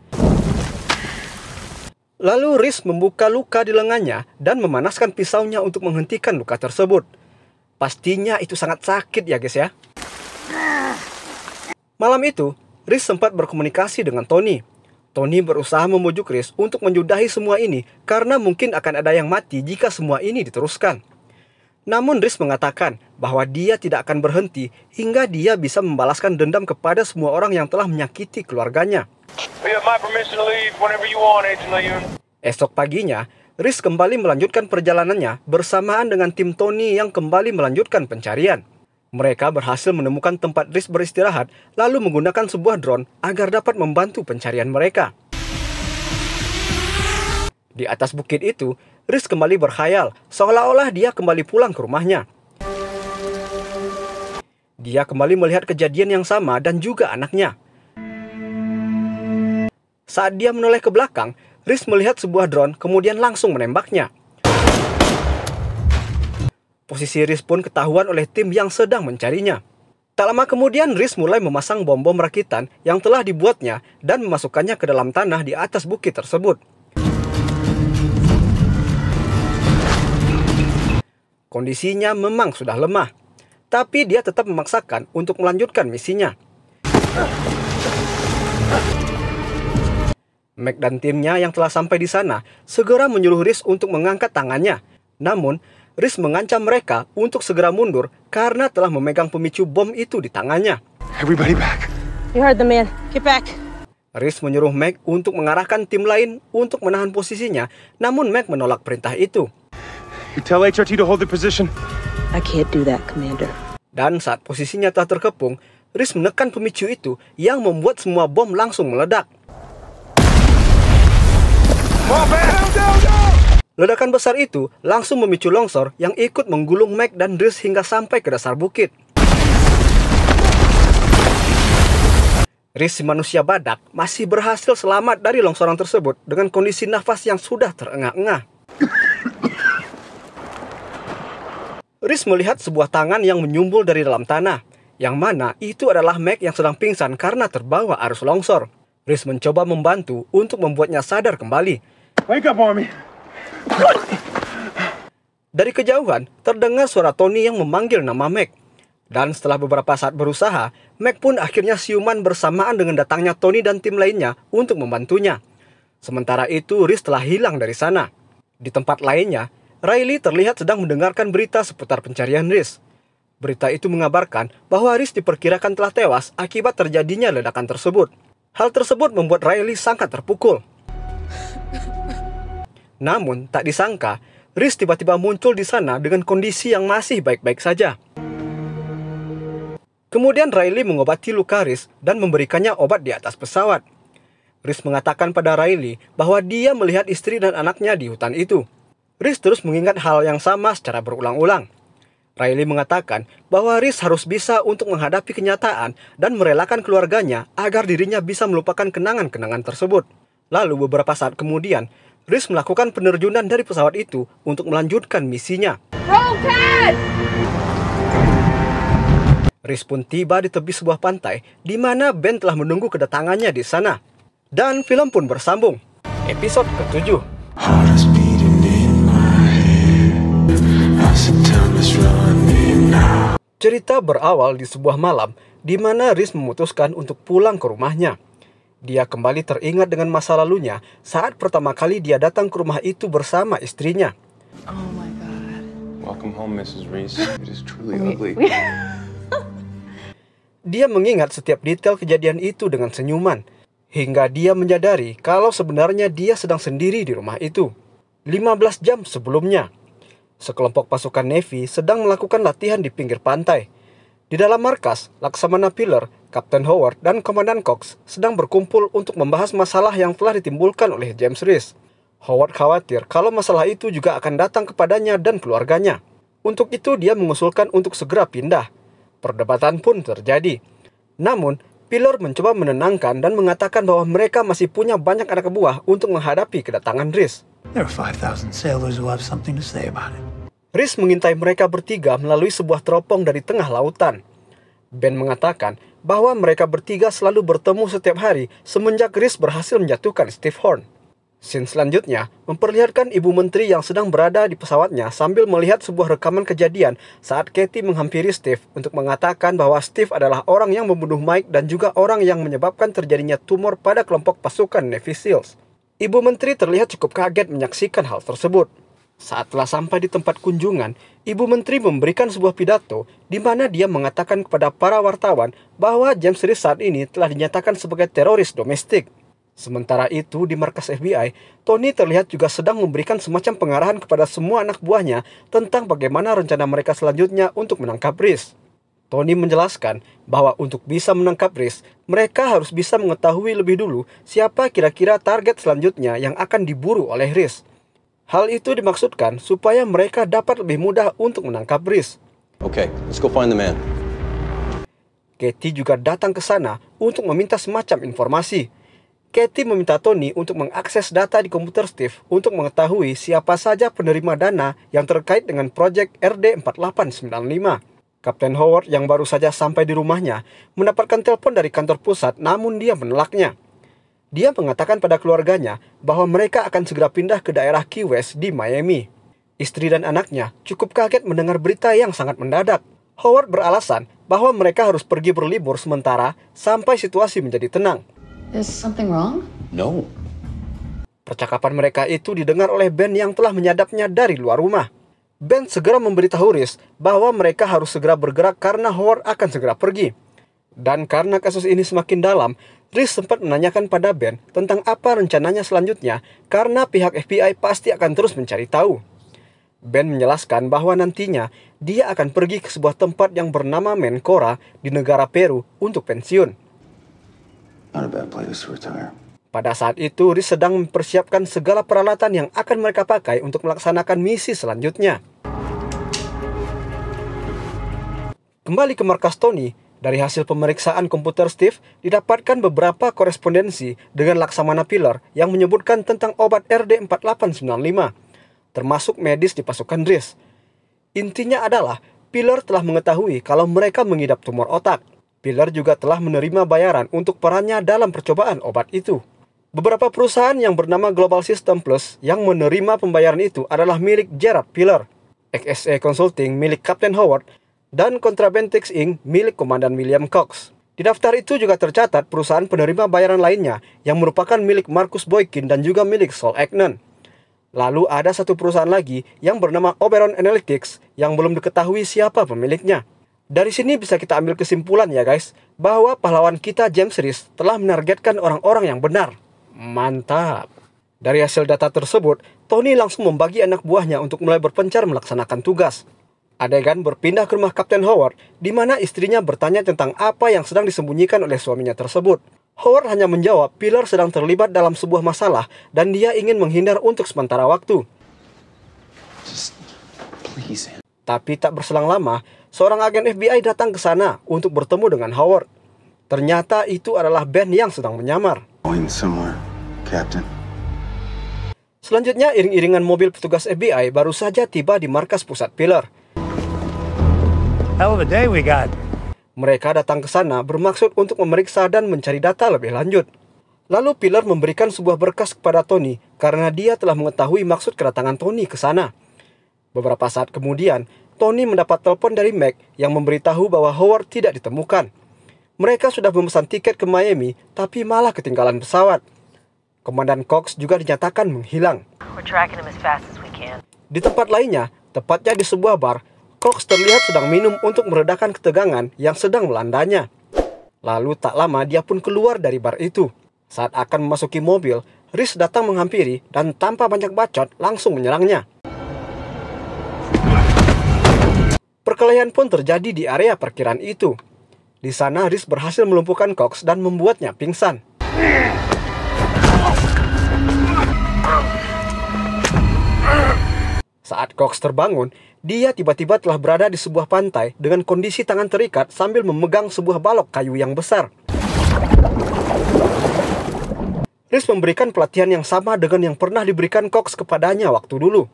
Lalu Riz membuka luka di lengannya dan memanaskan pisaunya untuk menghentikan luka tersebut. Pastinya itu sangat sakit ya guys ya. Malam itu, Riz sempat berkomunikasi dengan Tony. Tony berusaha memujuk Riz untuk menyudahi semua ini karena mungkin akan ada yang mati jika semua ini diteruskan. Namun Riz mengatakan bahwa dia tidak akan berhenti hingga dia bisa membalaskan dendam kepada semua orang yang telah menyakiti keluarganya. Esok paginya, Riz kembali melanjutkan perjalanannya bersamaan dengan tim Tony yang kembali melanjutkan pencarian. Mereka berhasil menemukan tempat Riz beristirahat lalu menggunakan sebuah drone agar dapat membantu pencarian mereka. Di atas bukit itu, Riz kembali berkhayal, seolah-olah dia kembali pulang ke rumahnya. Dia kembali melihat kejadian yang sama dan juga anaknya. Saat dia menoleh ke belakang, Riz melihat sebuah drone kemudian langsung menembaknya. Posisi Riz pun ketahuan oleh tim yang sedang mencarinya. Tak lama kemudian Riz mulai memasang bom-bom rakitan yang telah dibuatnya dan memasukkannya ke dalam tanah di atas bukit tersebut. Kondisinya memang sudah lemah, tapi dia tetap memaksakan untuk melanjutkan misinya. Mac dan timnya yang telah sampai di sana segera menyuruh Riz untuk mengangkat tangannya. Namun, Riz mengancam mereka untuk segera mundur karena telah memegang pemicu bom itu di tangannya. Everybody back. You heard the man. Get back. Riz menyuruh Mac untuk mengarahkan tim lain untuk menahan posisinya, namun Mac menolak perintah itu tell HRT to hold the position. I can't do that, Commander. Dan saat posisinya telah terkepung, Riz menekan pemicu itu yang membuat semua bom langsung meledak. Ledakan besar itu langsung memicu longsor yang ikut menggulung Mac dan Riz hingga sampai ke dasar bukit. Riz si manusia badak masih berhasil selamat dari longsoran tersebut dengan kondisi nafas yang sudah terengah-engah. Riz melihat sebuah tangan yang menyumbul dari dalam tanah, yang mana itu adalah Meg yang sedang pingsan karena terbawa arus longsor. Riz mencoba membantu untuk membuatnya sadar kembali. Wake up, mommy. Dari kejauhan, terdengar suara Tony yang memanggil nama Meg, Dan setelah beberapa saat berusaha, Meg pun akhirnya siuman bersamaan dengan datangnya Tony dan tim lainnya untuk membantunya. Sementara itu, Riz telah hilang dari sana. Di tempat lainnya, Riley terlihat sedang mendengarkan berita seputar pencarian Riz. Berita itu mengabarkan bahwa Riz diperkirakan telah tewas akibat terjadinya ledakan tersebut. Hal tersebut membuat Riley sangat terpukul. Namun, tak disangka, Riz tiba-tiba muncul di sana dengan kondisi yang masih baik-baik saja. Kemudian Riley mengobati luka Riz dan memberikannya obat di atas pesawat. Riz mengatakan pada Riley bahwa dia melihat istri dan anaknya di hutan itu. Riz terus mengingat hal yang sama secara berulang-ulang. Riley mengatakan bahwa Riz harus bisa untuk menghadapi kenyataan dan merelakan keluarganya agar dirinya bisa melupakan kenangan-kenangan tersebut. Lalu beberapa saat kemudian, Riz melakukan penerjunan dari pesawat itu untuk melanjutkan misinya. Riz pun tiba di tepi sebuah pantai di mana Ben telah menunggu kedatangannya di sana. Dan film pun bersambung. Episode ke-7. Cerita berawal di sebuah malam di mana Riz memutuskan untuk pulang ke rumahnya. Dia kembali teringat dengan masa lalunya saat pertama kali dia datang ke rumah itu bersama istrinya. Oh my god. dia mengingat setiap detail kejadian itu dengan senyuman hingga dia menyadari kalau sebenarnya dia sedang sendiri di rumah itu. 15 jam sebelumnya sekelompok pasukan Navy sedang melakukan latihan di pinggir pantai. Di dalam markas, Laksamana Piller, Kapten Howard, dan Komandan Cox sedang berkumpul untuk membahas masalah yang telah ditimbulkan oleh James Reese. Howard khawatir kalau masalah itu juga akan datang kepadanya dan keluarganya. Untuk itu dia mengusulkan untuk segera pindah. Perdebatan pun terjadi. Namun, Pilor mencoba menenangkan dan mengatakan bahwa mereka masih punya banyak anak buah untuk menghadapi kedatangan Riz. Riz mengintai mereka bertiga melalui sebuah teropong dari tengah lautan. Ben mengatakan bahwa mereka bertiga selalu bertemu setiap hari semenjak Riz berhasil menjatuhkan Steve Horn. Scene selanjutnya memperlihatkan ibu menteri yang sedang berada di pesawatnya sambil melihat sebuah rekaman kejadian saat Katie menghampiri Steve untuk mengatakan bahwa Steve adalah orang yang membunuh Mike dan juga orang yang menyebabkan terjadinya tumor pada kelompok pasukan Navy SEALs. Ibu menteri terlihat cukup kaget menyaksikan hal tersebut. Saat telah sampai di tempat kunjungan, Ibu Menteri memberikan sebuah pidato di mana dia mengatakan kepada para wartawan bahwa James Reed saat ini telah dinyatakan sebagai teroris domestik. Sementara itu, di markas FBI, Tony terlihat juga sedang memberikan semacam pengarahan kepada semua anak buahnya tentang bagaimana rencana mereka selanjutnya untuk menangkap Riz. Tony menjelaskan bahwa untuk bisa menangkap Riz, mereka harus bisa mengetahui lebih dulu siapa kira-kira target selanjutnya yang akan diburu oleh Riz. Hal itu dimaksudkan supaya mereka dapat lebih mudah untuk menangkap Riz. Oke, okay, let's go find the man. Katie juga datang ke sana untuk meminta semacam informasi Katie meminta Tony untuk mengakses data di komputer Steve untuk mengetahui siapa saja penerima dana yang terkait dengan proyek RD4895. Kapten Howard yang baru saja sampai di rumahnya mendapatkan telepon dari kantor pusat namun dia menolaknya. Dia mengatakan pada keluarganya bahwa mereka akan segera pindah ke daerah Key West di Miami. Istri dan anaknya cukup kaget mendengar berita yang sangat mendadak. Howard beralasan bahwa mereka harus pergi berlibur sementara sampai situasi menjadi tenang. Is something wrong? No. Percakapan mereka itu didengar oleh Ben yang telah menyadapnya dari luar rumah. Ben segera memberitahu Riz bahwa mereka harus segera bergerak karena Howard akan segera pergi. Dan karena kasus ini semakin dalam, Riz sempat menanyakan pada Ben tentang apa rencananya selanjutnya karena pihak FBI pasti akan terus mencari tahu. Ben menjelaskan bahwa nantinya dia akan pergi ke sebuah tempat yang bernama Menkora di negara Peru untuk pensiun. Pada saat itu, Riz sedang mempersiapkan segala peralatan yang akan mereka pakai untuk melaksanakan misi selanjutnya. Kembali ke markas Tony, dari hasil pemeriksaan komputer Steve, didapatkan beberapa korespondensi dengan Laksamana Pilar yang menyebutkan tentang obat RD4895, termasuk medis di pasukan Riz. Intinya adalah, Piller telah mengetahui kalau mereka mengidap tumor otak. Biller juga telah menerima bayaran untuk perannya dalam percobaan obat itu. Beberapa perusahaan yang bernama Global System Plus yang menerima pembayaran itu adalah milik Gerard Piller, XSA Consulting milik Captain Howard, dan Contraventix Inc. milik Komandan William Cox. Di daftar itu juga tercatat perusahaan penerima bayaran lainnya yang merupakan milik Marcus Boykin dan juga milik Saul Agnon. Lalu ada satu perusahaan lagi yang bernama Oberon Analytics yang belum diketahui siapa pemiliknya. Dari sini bisa kita ambil kesimpulan ya guys, bahwa pahlawan kita James Reese telah menargetkan orang-orang yang benar. Mantap. Dari hasil data tersebut, Tony langsung membagi anak buahnya untuk mulai berpencar melaksanakan tugas. Adegan berpindah ke rumah Kapten Howard, di mana istrinya bertanya tentang apa yang sedang disembunyikan oleh suaminya tersebut. Howard hanya menjawab Pilar sedang terlibat dalam sebuah masalah dan dia ingin menghindar untuk sementara waktu. Just, Tapi tak berselang lama, seorang agen FBI datang ke sana untuk bertemu dengan Howard. Ternyata itu adalah Ben yang sedang menyamar. Selanjutnya, iring-iringan mobil petugas FBI baru saja tiba di markas pusat Pilar. Hell got. Mereka datang ke sana bermaksud untuk memeriksa dan mencari data lebih lanjut. Lalu Pilar memberikan sebuah berkas kepada Tony karena dia telah mengetahui maksud kedatangan Tony ke sana. Beberapa saat kemudian, Tony mendapat telepon dari Mac yang memberitahu bahwa Howard tidak ditemukan. Mereka sudah memesan tiket ke Miami, tapi malah ketinggalan pesawat. Komandan Cox juga dinyatakan menghilang. Di tempat lainnya, tepatnya di sebuah bar, Cox terlihat sedang minum untuk meredakan ketegangan yang sedang melandanya. Lalu tak lama dia pun keluar dari bar itu. Saat akan memasuki mobil, Riz datang menghampiri dan tanpa banyak bacot langsung menyerangnya. Perkelahian pun terjadi di area parkiran itu. Di sana Riz berhasil melumpuhkan Cox dan membuatnya pingsan. Saat Cox terbangun, dia tiba-tiba telah berada di sebuah pantai dengan kondisi tangan terikat sambil memegang sebuah balok kayu yang besar. Riz memberikan pelatihan yang sama dengan yang pernah diberikan Cox kepadanya waktu dulu.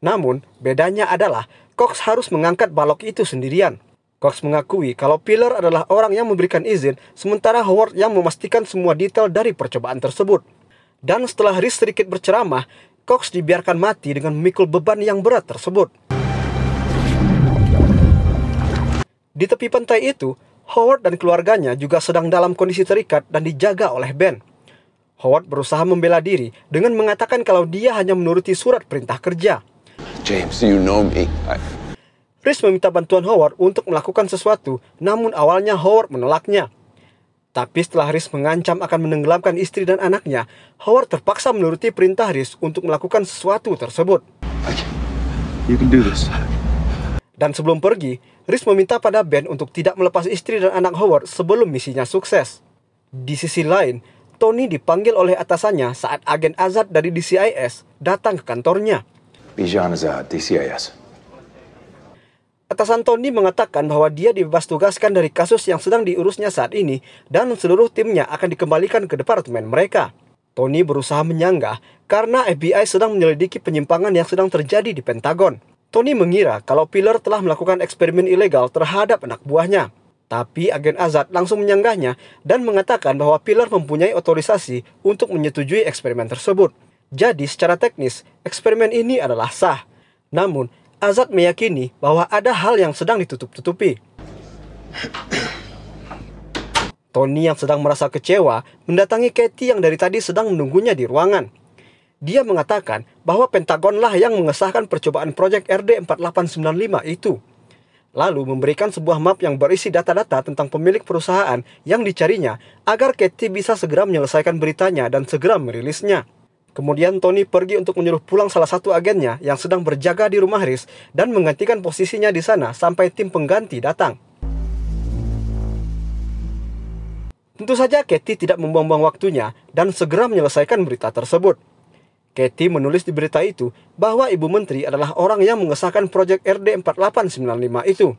Namun, bedanya adalah Cox harus mengangkat balok itu sendirian. Cox mengakui kalau Piller adalah orang yang memberikan izin, sementara Howard yang memastikan semua detail dari percobaan tersebut. Dan setelah Rhys sedikit berceramah, Cox dibiarkan mati dengan memikul beban yang berat tersebut. Di tepi pantai itu, Howard dan keluarganya juga sedang dalam kondisi terikat dan dijaga oleh Ben. Howard berusaha membela diri dengan mengatakan kalau dia hanya menuruti surat perintah kerja. James, you know me. I... Chris meminta bantuan Howard untuk melakukan sesuatu, namun awalnya Howard menolaknya. Tapi setelah Riz mengancam akan menenggelamkan istri dan anaknya, Howard terpaksa menuruti perintah Riz untuk melakukan sesuatu tersebut. You can do this. Dan sebelum pergi, Riz meminta pada Ben untuk tidak melepas istri dan anak Howard sebelum misinya sukses. Di sisi lain, Tony dipanggil oleh atasannya saat agen Azad dari DCIS datang ke kantornya. Bijan Azad, DCIS. Atasan Tony mengatakan bahwa dia dibebas tugaskan dari kasus yang sedang diurusnya saat ini dan seluruh timnya akan dikembalikan ke departemen mereka. Tony berusaha menyanggah karena FBI sedang menyelidiki penyimpangan yang sedang terjadi di Pentagon. Tony mengira kalau Pillar telah melakukan eksperimen ilegal terhadap anak buahnya. Tapi agen Azad langsung menyanggahnya dan mengatakan bahwa Pillar mempunyai otorisasi untuk menyetujui eksperimen tersebut. Jadi secara teknis, eksperimen ini adalah sah. Namun, Azad meyakini bahwa ada hal yang sedang ditutup-tutupi. Tony yang sedang merasa kecewa mendatangi Katie yang dari tadi sedang menunggunya di ruangan. Dia mengatakan bahwa Pentagonlah yang mengesahkan percobaan proyek RD4895 itu. Lalu memberikan sebuah map yang berisi data-data tentang pemilik perusahaan yang dicarinya agar Katie bisa segera menyelesaikan beritanya dan segera merilisnya. Kemudian Tony pergi untuk menyuruh pulang salah satu agennya yang sedang berjaga di rumah Riz dan menggantikan posisinya di sana sampai tim pengganti datang. Tentu saja Katie tidak membuang-buang waktunya dan segera menyelesaikan berita tersebut. Katie menulis di berita itu bahwa Ibu Menteri adalah orang yang mengesahkan proyek RD 4895 itu.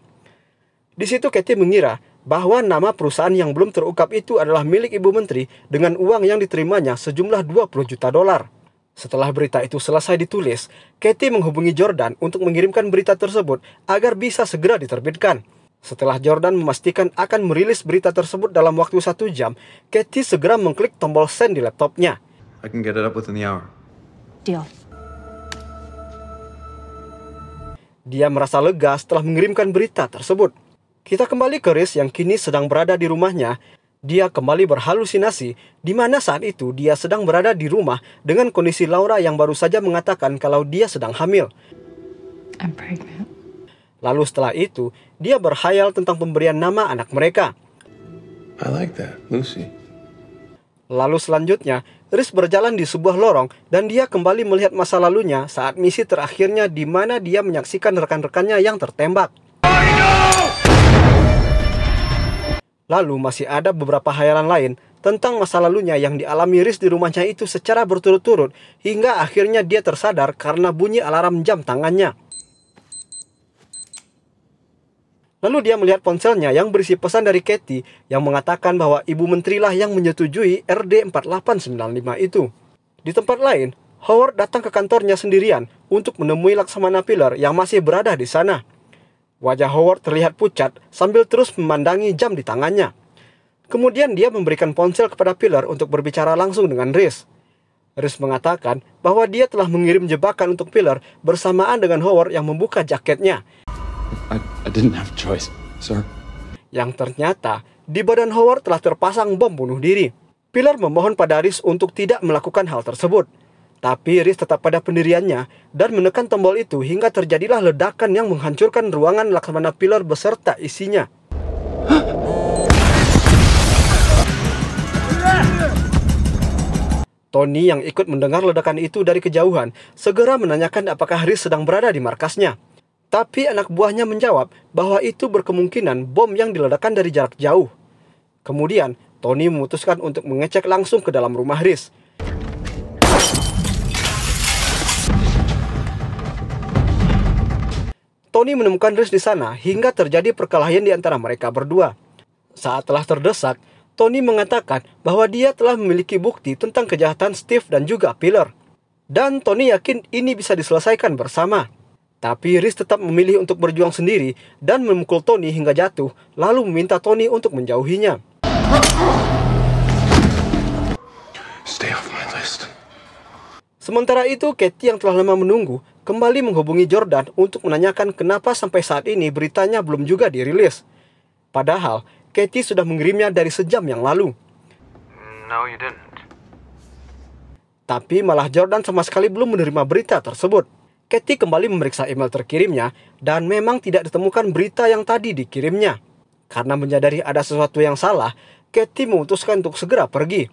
Di situ Katie mengira bahwa nama perusahaan yang belum terungkap itu adalah milik Ibu Menteri dengan uang yang diterimanya sejumlah 20 juta dolar. Setelah berita itu selesai ditulis, Katie menghubungi Jordan untuk mengirimkan berita tersebut agar bisa segera diterbitkan. Setelah Jordan memastikan akan merilis berita tersebut dalam waktu satu jam, Katie segera mengklik tombol send di laptopnya. I can get it up within the hour. Deal. Dia merasa lega setelah mengirimkan berita tersebut. Kita kembali ke Riz yang kini sedang berada di rumahnya. Dia kembali berhalusinasi, di mana saat itu dia sedang berada di rumah dengan kondisi Laura yang baru saja mengatakan kalau dia sedang hamil. I'm pregnant. Lalu setelah itu, dia berhayal tentang pemberian nama anak mereka. I like that, Lucy. Lalu selanjutnya, Riz berjalan di sebuah lorong dan dia kembali melihat masa lalunya saat misi terakhirnya di mana dia menyaksikan rekan-rekannya yang tertembak. Lalu masih ada beberapa hayalan lain tentang masa lalunya yang dialami Riz di rumahnya itu secara berturut-turut hingga akhirnya dia tersadar karena bunyi alarm jam tangannya. Lalu dia melihat ponselnya yang berisi pesan dari Katie yang mengatakan bahwa ibu menterilah yang menyetujui RD 4895 itu. Di tempat lain, Howard datang ke kantornya sendirian untuk menemui Laksamana Pilar yang masih berada di sana. Wajah Howard terlihat pucat sambil terus memandangi jam di tangannya. Kemudian dia memberikan ponsel kepada Pilar untuk berbicara langsung dengan Riz. Riz mengatakan bahwa dia telah mengirim jebakan untuk Pilar bersamaan dengan Howard yang membuka jaketnya. I, I didn't have choice, sir. Yang ternyata di badan Howard telah terpasang bom bunuh diri. Pilar memohon pada Riz untuk tidak melakukan hal tersebut. Tapi Riz tetap pada pendiriannya dan menekan tombol itu hingga terjadilah ledakan yang menghancurkan ruangan Laksamana pilar beserta isinya. Tony yang ikut mendengar ledakan itu dari kejauhan segera menanyakan apakah Riz sedang berada di markasnya. Tapi anak buahnya menjawab bahwa itu berkemungkinan bom yang diledakkan dari jarak jauh. Kemudian, Tony memutuskan untuk mengecek langsung ke dalam rumah Riz. Tony menemukan Riz di sana hingga terjadi perkelahian di antara mereka berdua. Saat telah terdesak, Tony mengatakan bahwa dia telah memiliki bukti tentang kejahatan Steve dan juga Piller. Dan Tony yakin ini bisa diselesaikan bersama. Tapi Riz tetap memilih untuk berjuang sendiri dan memukul Tony hingga jatuh, lalu meminta Tony untuk menjauhinya. Sementara itu, Katie yang telah lama menunggu kembali menghubungi Jordan untuk menanyakan kenapa sampai saat ini beritanya belum juga dirilis. Padahal, Katie sudah mengirimnya dari sejam yang lalu. No, you didn't. Tapi malah Jordan sama sekali belum menerima berita tersebut. Katie kembali memeriksa email terkirimnya dan memang tidak ditemukan berita yang tadi dikirimnya. Karena menyadari ada sesuatu yang salah, Katie memutuskan untuk segera pergi.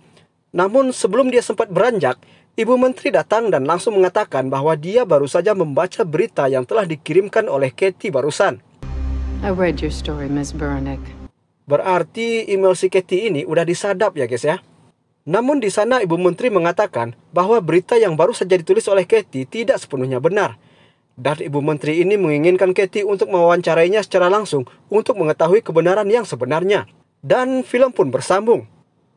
Namun sebelum dia sempat beranjak, Ibu Menteri datang dan langsung mengatakan bahwa dia baru saja membaca berita yang telah dikirimkan oleh Katie barusan. I read your story, Ms. Burnick. Berarti email si Katie ini udah disadap ya guys ya. Namun di sana Ibu Menteri mengatakan bahwa berita yang baru saja ditulis oleh Katie tidak sepenuhnya benar. Dan Ibu Menteri ini menginginkan Katie untuk mewawancarainya secara langsung untuk mengetahui kebenaran yang sebenarnya. Dan film pun bersambung.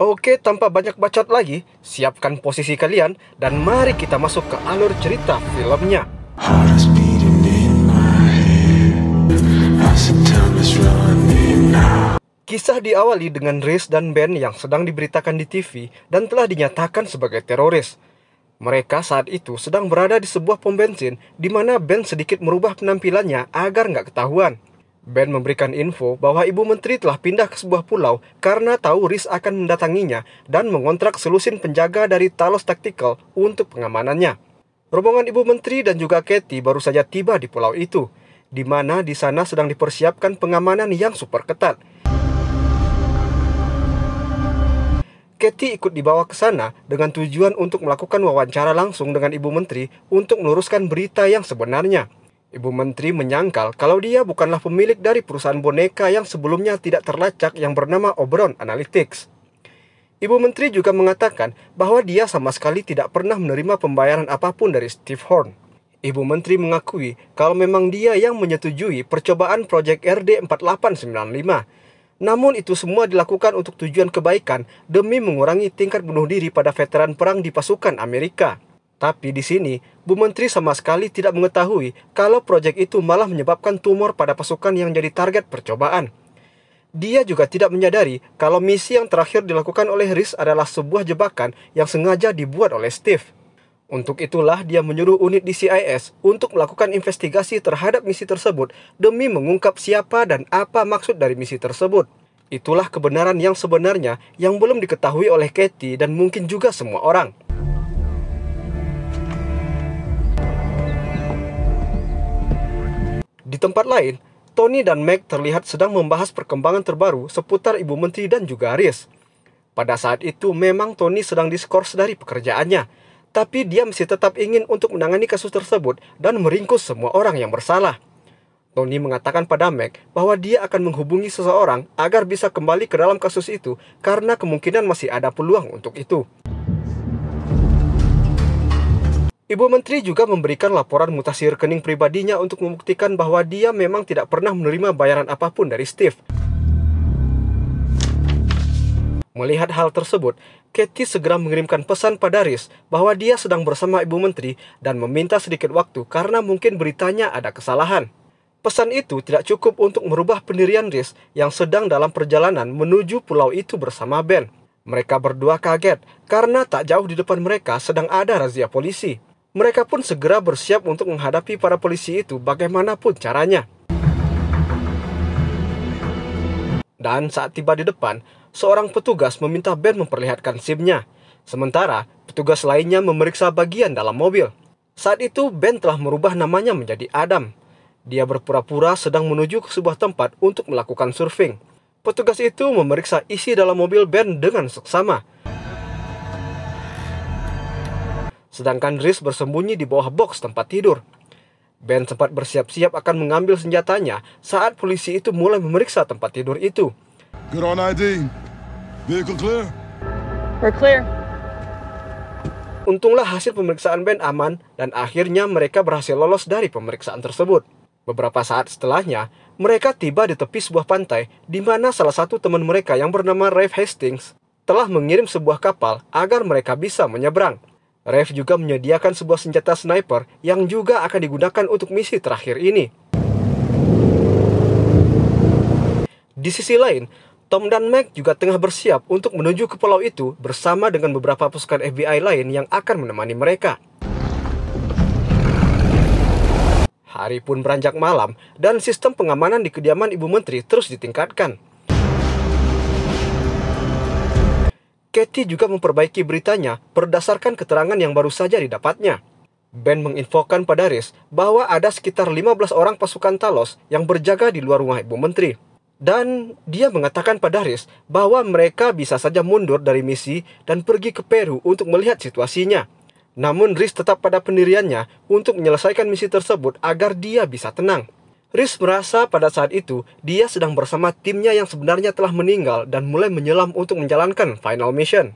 Oke, tanpa banyak bacot lagi, siapkan posisi kalian dan mari kita masuk ke alur cerita filmnya. Kisah diawali dengan Riz dan Ben yang sedang diberitakan di TV dan telah dinyatakan sebagai teroris. Mereka saat itu sedang berada di sebuah pom bensin di mana Ben sedikit merubah penampilannya agar nggak ketahuan. Ben memberikan info bahwa Ibu Menteri telah pindah ke sebuah pulau karena tahu Riz akan mendatanginya dan mengontrak selusin penjaga dari Talos Tactical untuk pengamanannya. Rombongan Ibu Menteri dan juga Katie baru saja tiba di pulau itu, di mana di sana sedang dipersiapkan pengamanan yang super ketat. Katie ikut dibawa ke sana dengan tujuan untuk melakukan wawancara langsung dengan Ibu Menteri untuk meluruskan berita yang sebenarnya. Ibu Menteri menyangkal kalau dia bukanlah pemilik dari perusahaan boneka yang sebelumnya tidak terlacak yang bernama Oberon Analytics. Ibu Menteri juga mengatakan bahwa dia sama sekali tidak pernah menerima pembayaran apapun dari Steve Horn. Ibu Menteri mengakui kalau memang dia yang menyetujui percobaan proyek RD4895 namun itu semua dilakukan untuk tujuan kebaikan demi mengurangi tingkat bunuh diri pada veteran perang di pasukan Amerika. Tapi di sini, Bu Menteri sama sekali tidak mengetahui kalau proyek itu malah menyebabkan tumor pada pasukan yang jadi target percobaan. Dia juga tidak menyadari kalau misi yang terakhir dilakukan oleh Riz adalah sebuah jebakan yang sengaja dibuat oleh Steve. Untuk itulah dia menyuruh unit DCIS untuk melakukan investigasi terhadap misi tersebut demi mengungkap siapa dan apa maksud dari misi tersebut. Itulah kebenaran yang sebenarnya yang belum diketahui oleh Katie dan mungkin juga semua orang. Di tempat lain, Tony dan Meg terlihat sedang membahas perkembangan terbaru seputar Ibu Menteri dan juga Aries. Pada saat itu memang Tony sedang diskors dari pekerjaannya, tapi dia masih tetap ingin untuk menangani kasus tersebut dan meringkus semua orang yang bersalah. Tony mengatakan pada Meg bahwa dia akan menghubungi seseorang agar bisa kembali ke dalam kasus itu karena kemungkinan masih ada peluang untuk itu. Ibu Menteri juga memberikan laporan mutasi rekening pribadinya untuk membuktikan bahwa dia memang tidak pernah menerima bayaran apapun dari Steve. Melihat hal tersebut, Katie segera mengirimkan pesan pada Riz bahwa dia sedang bersama Ibu Menteri dan meminta sedikit waktu karena mungkin beritanya ada kesalahan. Pesan itu tidak cukup untuk merubah pendirian Riz yang sedang dalam perjalanan menuju pulau itu bersama Ben. Mereka berdua kaget karena tak jauh di depan mereka sedang ada razia polisi. Mereka pun segera bersiap untuk menghadapi para polisi itu bagaimanapun caranya. Dan saat tiba di depan, seorang petugas meminta Ben memperlihatkan SIM-nya. Sementara, petugas lainnya memeriksa bagian dalam mobil. Saat itu, Ben telah merubah namanya menjadi Adam. Dia berpura-pura sedang menuju ke sebuah tempat untuk melakukan surfing. Petugas itu memeriksa isi dalam mobil Ben dengan seksama. sedangkan Riz bersembunyi di bawah box tempat tidur. Ben sempat bersiap-siap akan mengambil senjatanya saat polisi itu mulai memeriksa tempat tidur itu. Good on ID. Vehicle clear. We're clear. Untunglah hasil pemeriksaan Ben aman dan akhirnya mereka berhasil lolos dari pemeriksaan tersebut. Beberapa saat setelahnya, mereka tiba di tepi sebuah pantai di mana salah satu teman mereka yang bernama Rafe Hastings telah mengirim sebuah kapal agar mereka bisa menyeberang. Rev juga menyediakan sebuah senjata sniper yang juga akan digunakan untuk misi terakhir ini. Di sisi lain, Tom dan Meg juga tengah bersiap untuk menuju ke pulau itu bersama dengan beberapa pasukan FBI lain yang akan menemani mereka. Hari pun beranjak malam dan sistem pengamanan di kediaman Ibu Menteri terus ditingkatkan. Katie juga memperbaiki beritanya berdasarkan keterangan yang baru saja didapatnya. Ben menginfokan pada Riz bahwa ada sekitar 15 orang pasukan Talos yang berjaga di luar rumah Ibu Menteri. Dan dia mengatakan pada Riz bahwa mereka bisa saja mundur dari misi dan pergi ke Peru untuk melihat situasinya. Namun Riz tetap pada pendiriannya untuk menyelesaikan misi tersebut agar dia bisa tenang. Riz merasa pada saat itu dia sedang bersama timnya yang sebenarnya telah meninggal dan mulai menyelam untuk menjalankan final mission.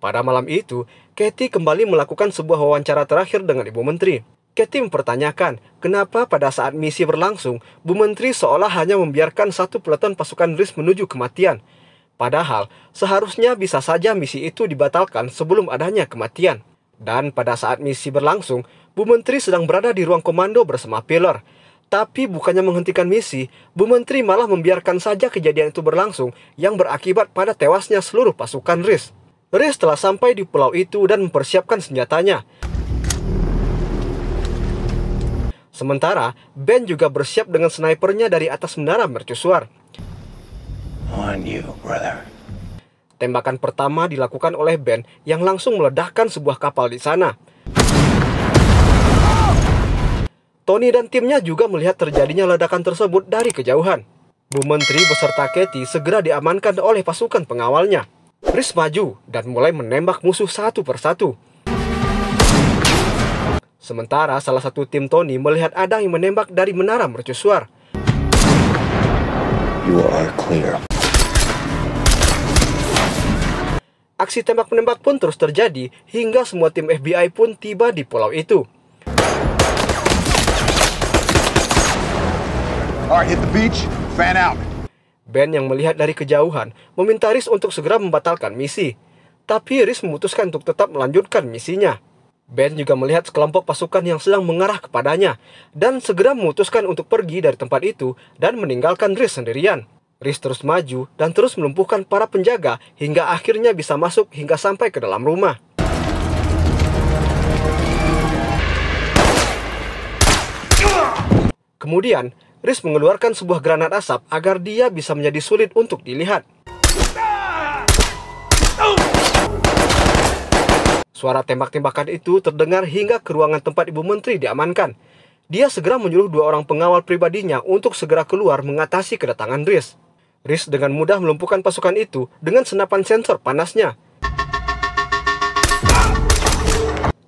Pada malam itu, Kathy kembali melakukan sebuah wawancara terakhir dengan Ibu Menteri. Kathy mempertanyakan kenapa pada saat misi berlangsung, Bu Menteri seolah hanya membiarkan satu peleton pasukan Riz menuju kematian. Padahal, seharusnya bisa saja misi itu dibatalkan sebelum adanya kematian. Dan pada saat misi berlangsung, Bu Menteri sedang berada di ruang komando bersama Piller. Tapi bukannya menghentikan misi, Bu Menteri malah membiarkan saja kejadian itu berlangsung yang berakibat pada tewasnya seluruh pasukan Riz. Riz telah sampai di pulau itu dan mempersiapkan senjatanya. Sementara, Ben juga bersiap dengan snipernya dari atas menara mercusuar. On you, brother. Tembakan pertama dilakukan oleh Ben yang langsung meledakkan sebuah kapal di sana. Tony dan timnya juga melihat terjadinya ledakan tersebut dari kejauhan. Bu Menteri beserta Katie segera diamankan oleh pasukan pengawalnya. Chris maju dan mulai menembak musuh satu persatu. Sementara salah satu tim Tony melihat ada yang menembak dari menara mercusuar. You are clear. Aksi tembak-menembak pun terus terjadi hingga semua tim FBI pun tiba di pulau itu. Alright, hit the beach, fan out. Ben yang melihat dari kejauhan meminta Riz untuk segera membatalkan misi. Tapi Riz memutuskan untuk tetap melanjutkan misinya. Ben juga melihat sekelompok pasukan yang sedang mengarah kepadanya dan segera memutuskan untuk pergi dari tempat itu dan meninggalkan Riz sendirian. Riz terus maju dan terus melumpuhkan para penjaga hingga akhirnya bisa masuk hingga sampai ke dalam rumah. Kemudian, Riz mengeluarkan sebuah granat asap agar dia bisa menjadi sulit untuk dilihat. Suara tembak-tembakan itu terdengar hingga ke ruangan tempat Ibu Menteri diamankan. Dia segera menyuruh dua orang pengawal pribadinya untuk segera keluar mengatasi kedatangan Riz. Riz dengan mudah melumpuhkan pasukan itu dengan senapan sensor panasnya.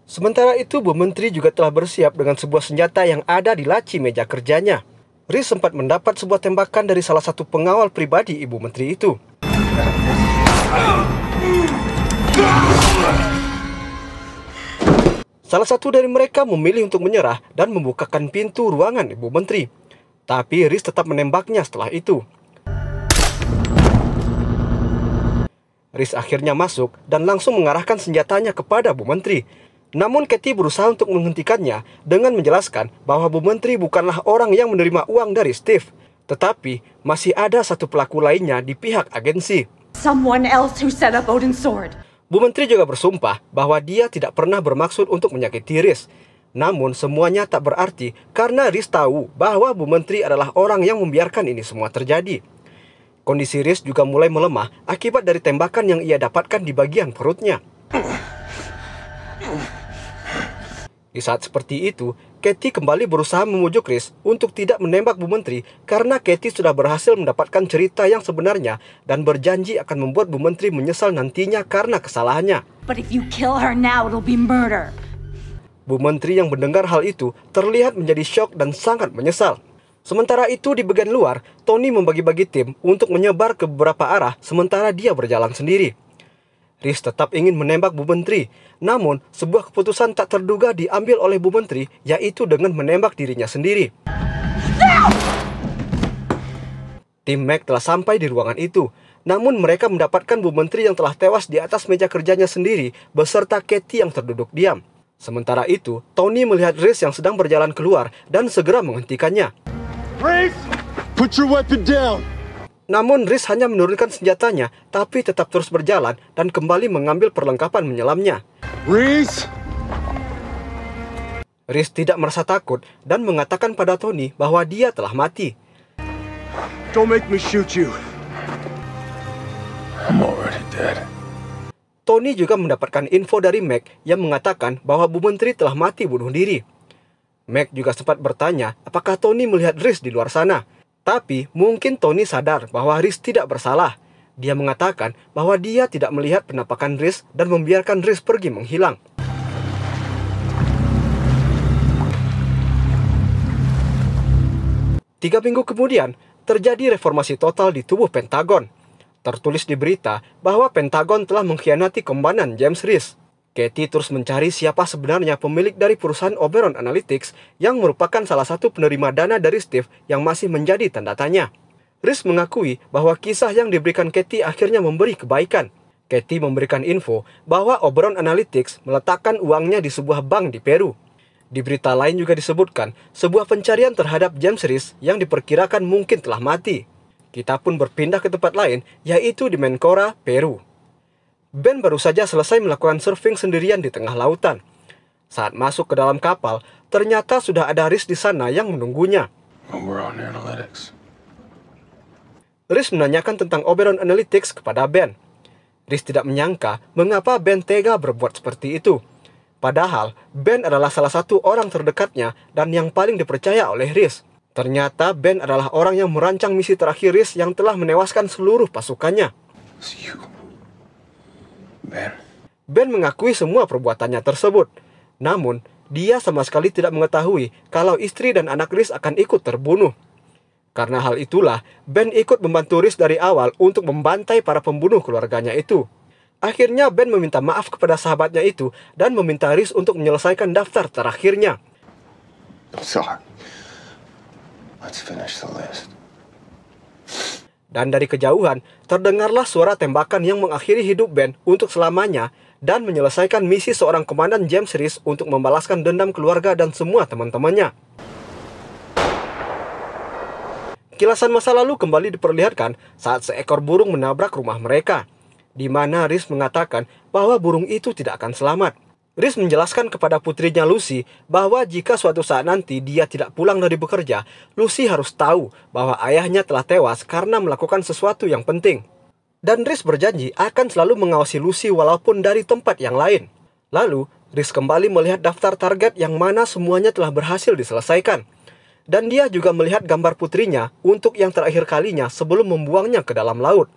Sementara itu, Bu Menteri juga telah bersiap dengan sebuah senjata yang ada di laci meja kerjanya. Riz sempat mendapat sebuah tembakan dari salah satu pengawal pribadi Ibu Menteri itu. Salah satu dari mereka memilih untuk menyerah dan membukakan pintu ruangan Ibu Menteri. Tapi Riz tetap menembaknya setelah itu. Riz akhirnya masuk dan langsung mengarahkan senjatanya kepada Bu Menteri. Namun Katie berusaha untuk menghentikannya dengan menjelaskan bahwa Bu Menteri bukanlah orang yang menerima uang dari Steve. Tetapi masih ada satu pelaku lainnya di pihak agensi. Someone else who set up Odin's sword. Bu Menteri juga bersumpah bahwa dia tidak pernah bermaksud untuk menyakiti Riz. Namun semuanya tak berarti karena Riz tahu bahwa Bu Menteri adalah orang yang membiarkan ini semua terjadi. Kondisi Riz juga mulai melemah akibat dari tembakan yang ia dapatkan di bagian perutnya. Di saat seperti itu, Kathy kembali berusaha memujuk Riz untuk tidak menembak Bu Menteri karena Kathy sudah berhasil mendapatkan cerita yang sebenarnya dan berjanji akan membuat Bu Menteri menyesal nantinya karena kesalahannya. But if you kill her now, it'll be murder. Bu Menteri yang mendengar hal itu terlihat menjadi shock dan sangat menyesal. Sementara itu di bagian luar, Tony membagi-bagi tim untuk menyebar ke beberapa arah sementara dia berjalan sendiri. Riz tetap ingin menembak Bu Menteri, namun sebuah keputusan tak terduga diambil oleh Bu Menteri yaitu dengan menembak dirinya sendiri. Tim Mac telah sampai di ruangan itu, namun mereka mendapatkan Bu Menteri yang telah tewas di atas meja kerjanya sendiri beserta Katie yang terduduk diam. Sementara itu, Tony melihat Riz yang sedang berjalan keluar dan segera menghentikannya. Reese, put your weapon down. Namun Riz hanya menurunkan senjatanya, tapi tetap terus berjalan dan kembali mengambil perlengkapan menyelamnya. Riz! Riz tidak merasa takut dan mengatakan pada Tony bahwa dia telah mati. Don't make me shoot you. I'm already dead. Tony juga mendapatkan info dari Mac yang mengatakan bahwa Bu Menteri telah mati bunuh diri. Mac juga sempat bertanya apakah Tony melihat Riz di luar sana. Tapi mungkin Tony sadar bahwa Riz tidak bersalah. Dia mengatakan bahwa dia tidak melihat penampakan Riz dan membiarkan Riz pergi menghilang. Tiga minggu kemudian, terjadi reformasi total di tubuh Pentagon. Tertulis di berita bahwa Pentagon telah mengkhianati kembanan James Reese. Katie terus mencari siapa sebenarnya pemilik dari perusahaan Oberon Analytics yang merupakan salah satu penerima dana dari Steve yang masih menjadi tanda tanya. Chris mengakui bahwa kisah yang diberikan Katie akhirnya memberi kebaikan. Katie memberikan info bahwa Oberon Analytics meletakkan uangnya di sebuah bank di Peru. Di berita lain juga disebutkan sebuah pencarian terhadap James Riz yang diperkirakan mungkin telah mati. Kita pun berpindah ke tempat lain, yaitu di Menkora, Peru. Ben baru saja selesai melakukan surfing sendirian di tengah lautan. Saat masuk ke dalam kapal, ternyata sudah ada Riz di sana yang menunggunya. Riz menanyakan tentang Oberon Analytics kepada Ben. Riz tidak menyangka mengapa Ben tega berbuat seperti itu. Padahal, Ben adalah salah satu orang terdekatnya dan yang paling dipercaya oleh Riz. Ternyata Ben adalah orang yang merancang misi terakhir Riz yang telah menewaskan seluruh pasukannya. Ben. Ben mengakui semua perbuatannya tersebut. Namun, dia sama sekali tidak mengetahui kalau istri dan anak Riz akan ikut terbunuh. Karena hal itulah, Ben ikut membantu Riz dari awal untuk membantai para pembunuh keluarganya itu. Akhirnya Ben meminta maaf kepada sahabatnya itu dan meminta Riz untuk menyelesaikan daftar terakhirnya. I'm sorry. Let's finish the list. Dan dari kejauhan, terdengarlah suara tembakan yang mengakhiri hidup Ben untuk selamanya dan menyelesaikan misi seorang komandan James Reese untuk membalaskan dendam keluarga dan semua teman-temannya. Kilasan masa lalu kembali diperlihatkan saat seekor burung menabrak rumah mereka, di mana Reese mengatakan bahwa burung itu tidak akan selamat. Riz menjelaskan kepada putrinya Lucy bahwa jika suatu saat nanti dia tidak pulang dari bekerja, Lucy harus tahu bahwa ayahnya telah tewas karena melakukan sesuatu yang penting. Dan Riz berjanji akan selalu mengawasi Lucy walaupun dari tempat yang lain. Lalu, Riz kembali melihat daftar target yang mana semuanya telah berhasil diselesaikan. Dan dia juga melihat gambar putrinya untuk yang terakhir kalinya sebelum membuangnya ke dalam laut.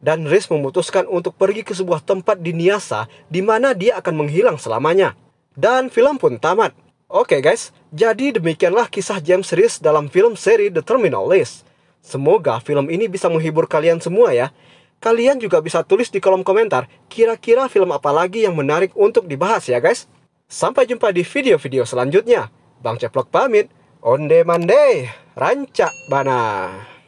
Dan Riz memutuskan untuk pergi ke sebuah tempat di Niasa di mana dia akan menghilang selamanya. Dan film pun tamat. Oke okay guys, jadi demikianlah kisah James Riz dalam film seri The Terminal List. Semoga film ini bisa menghibur kalian semua ya. Kalian juga bisa tulis di kolom komentar kira-kira film apa lagi yang menarik untuk dibahas ya guys. Sampai jumpa di video-video selanjutnya. Bang Ceplok pamit. Onde mande, rancak bana.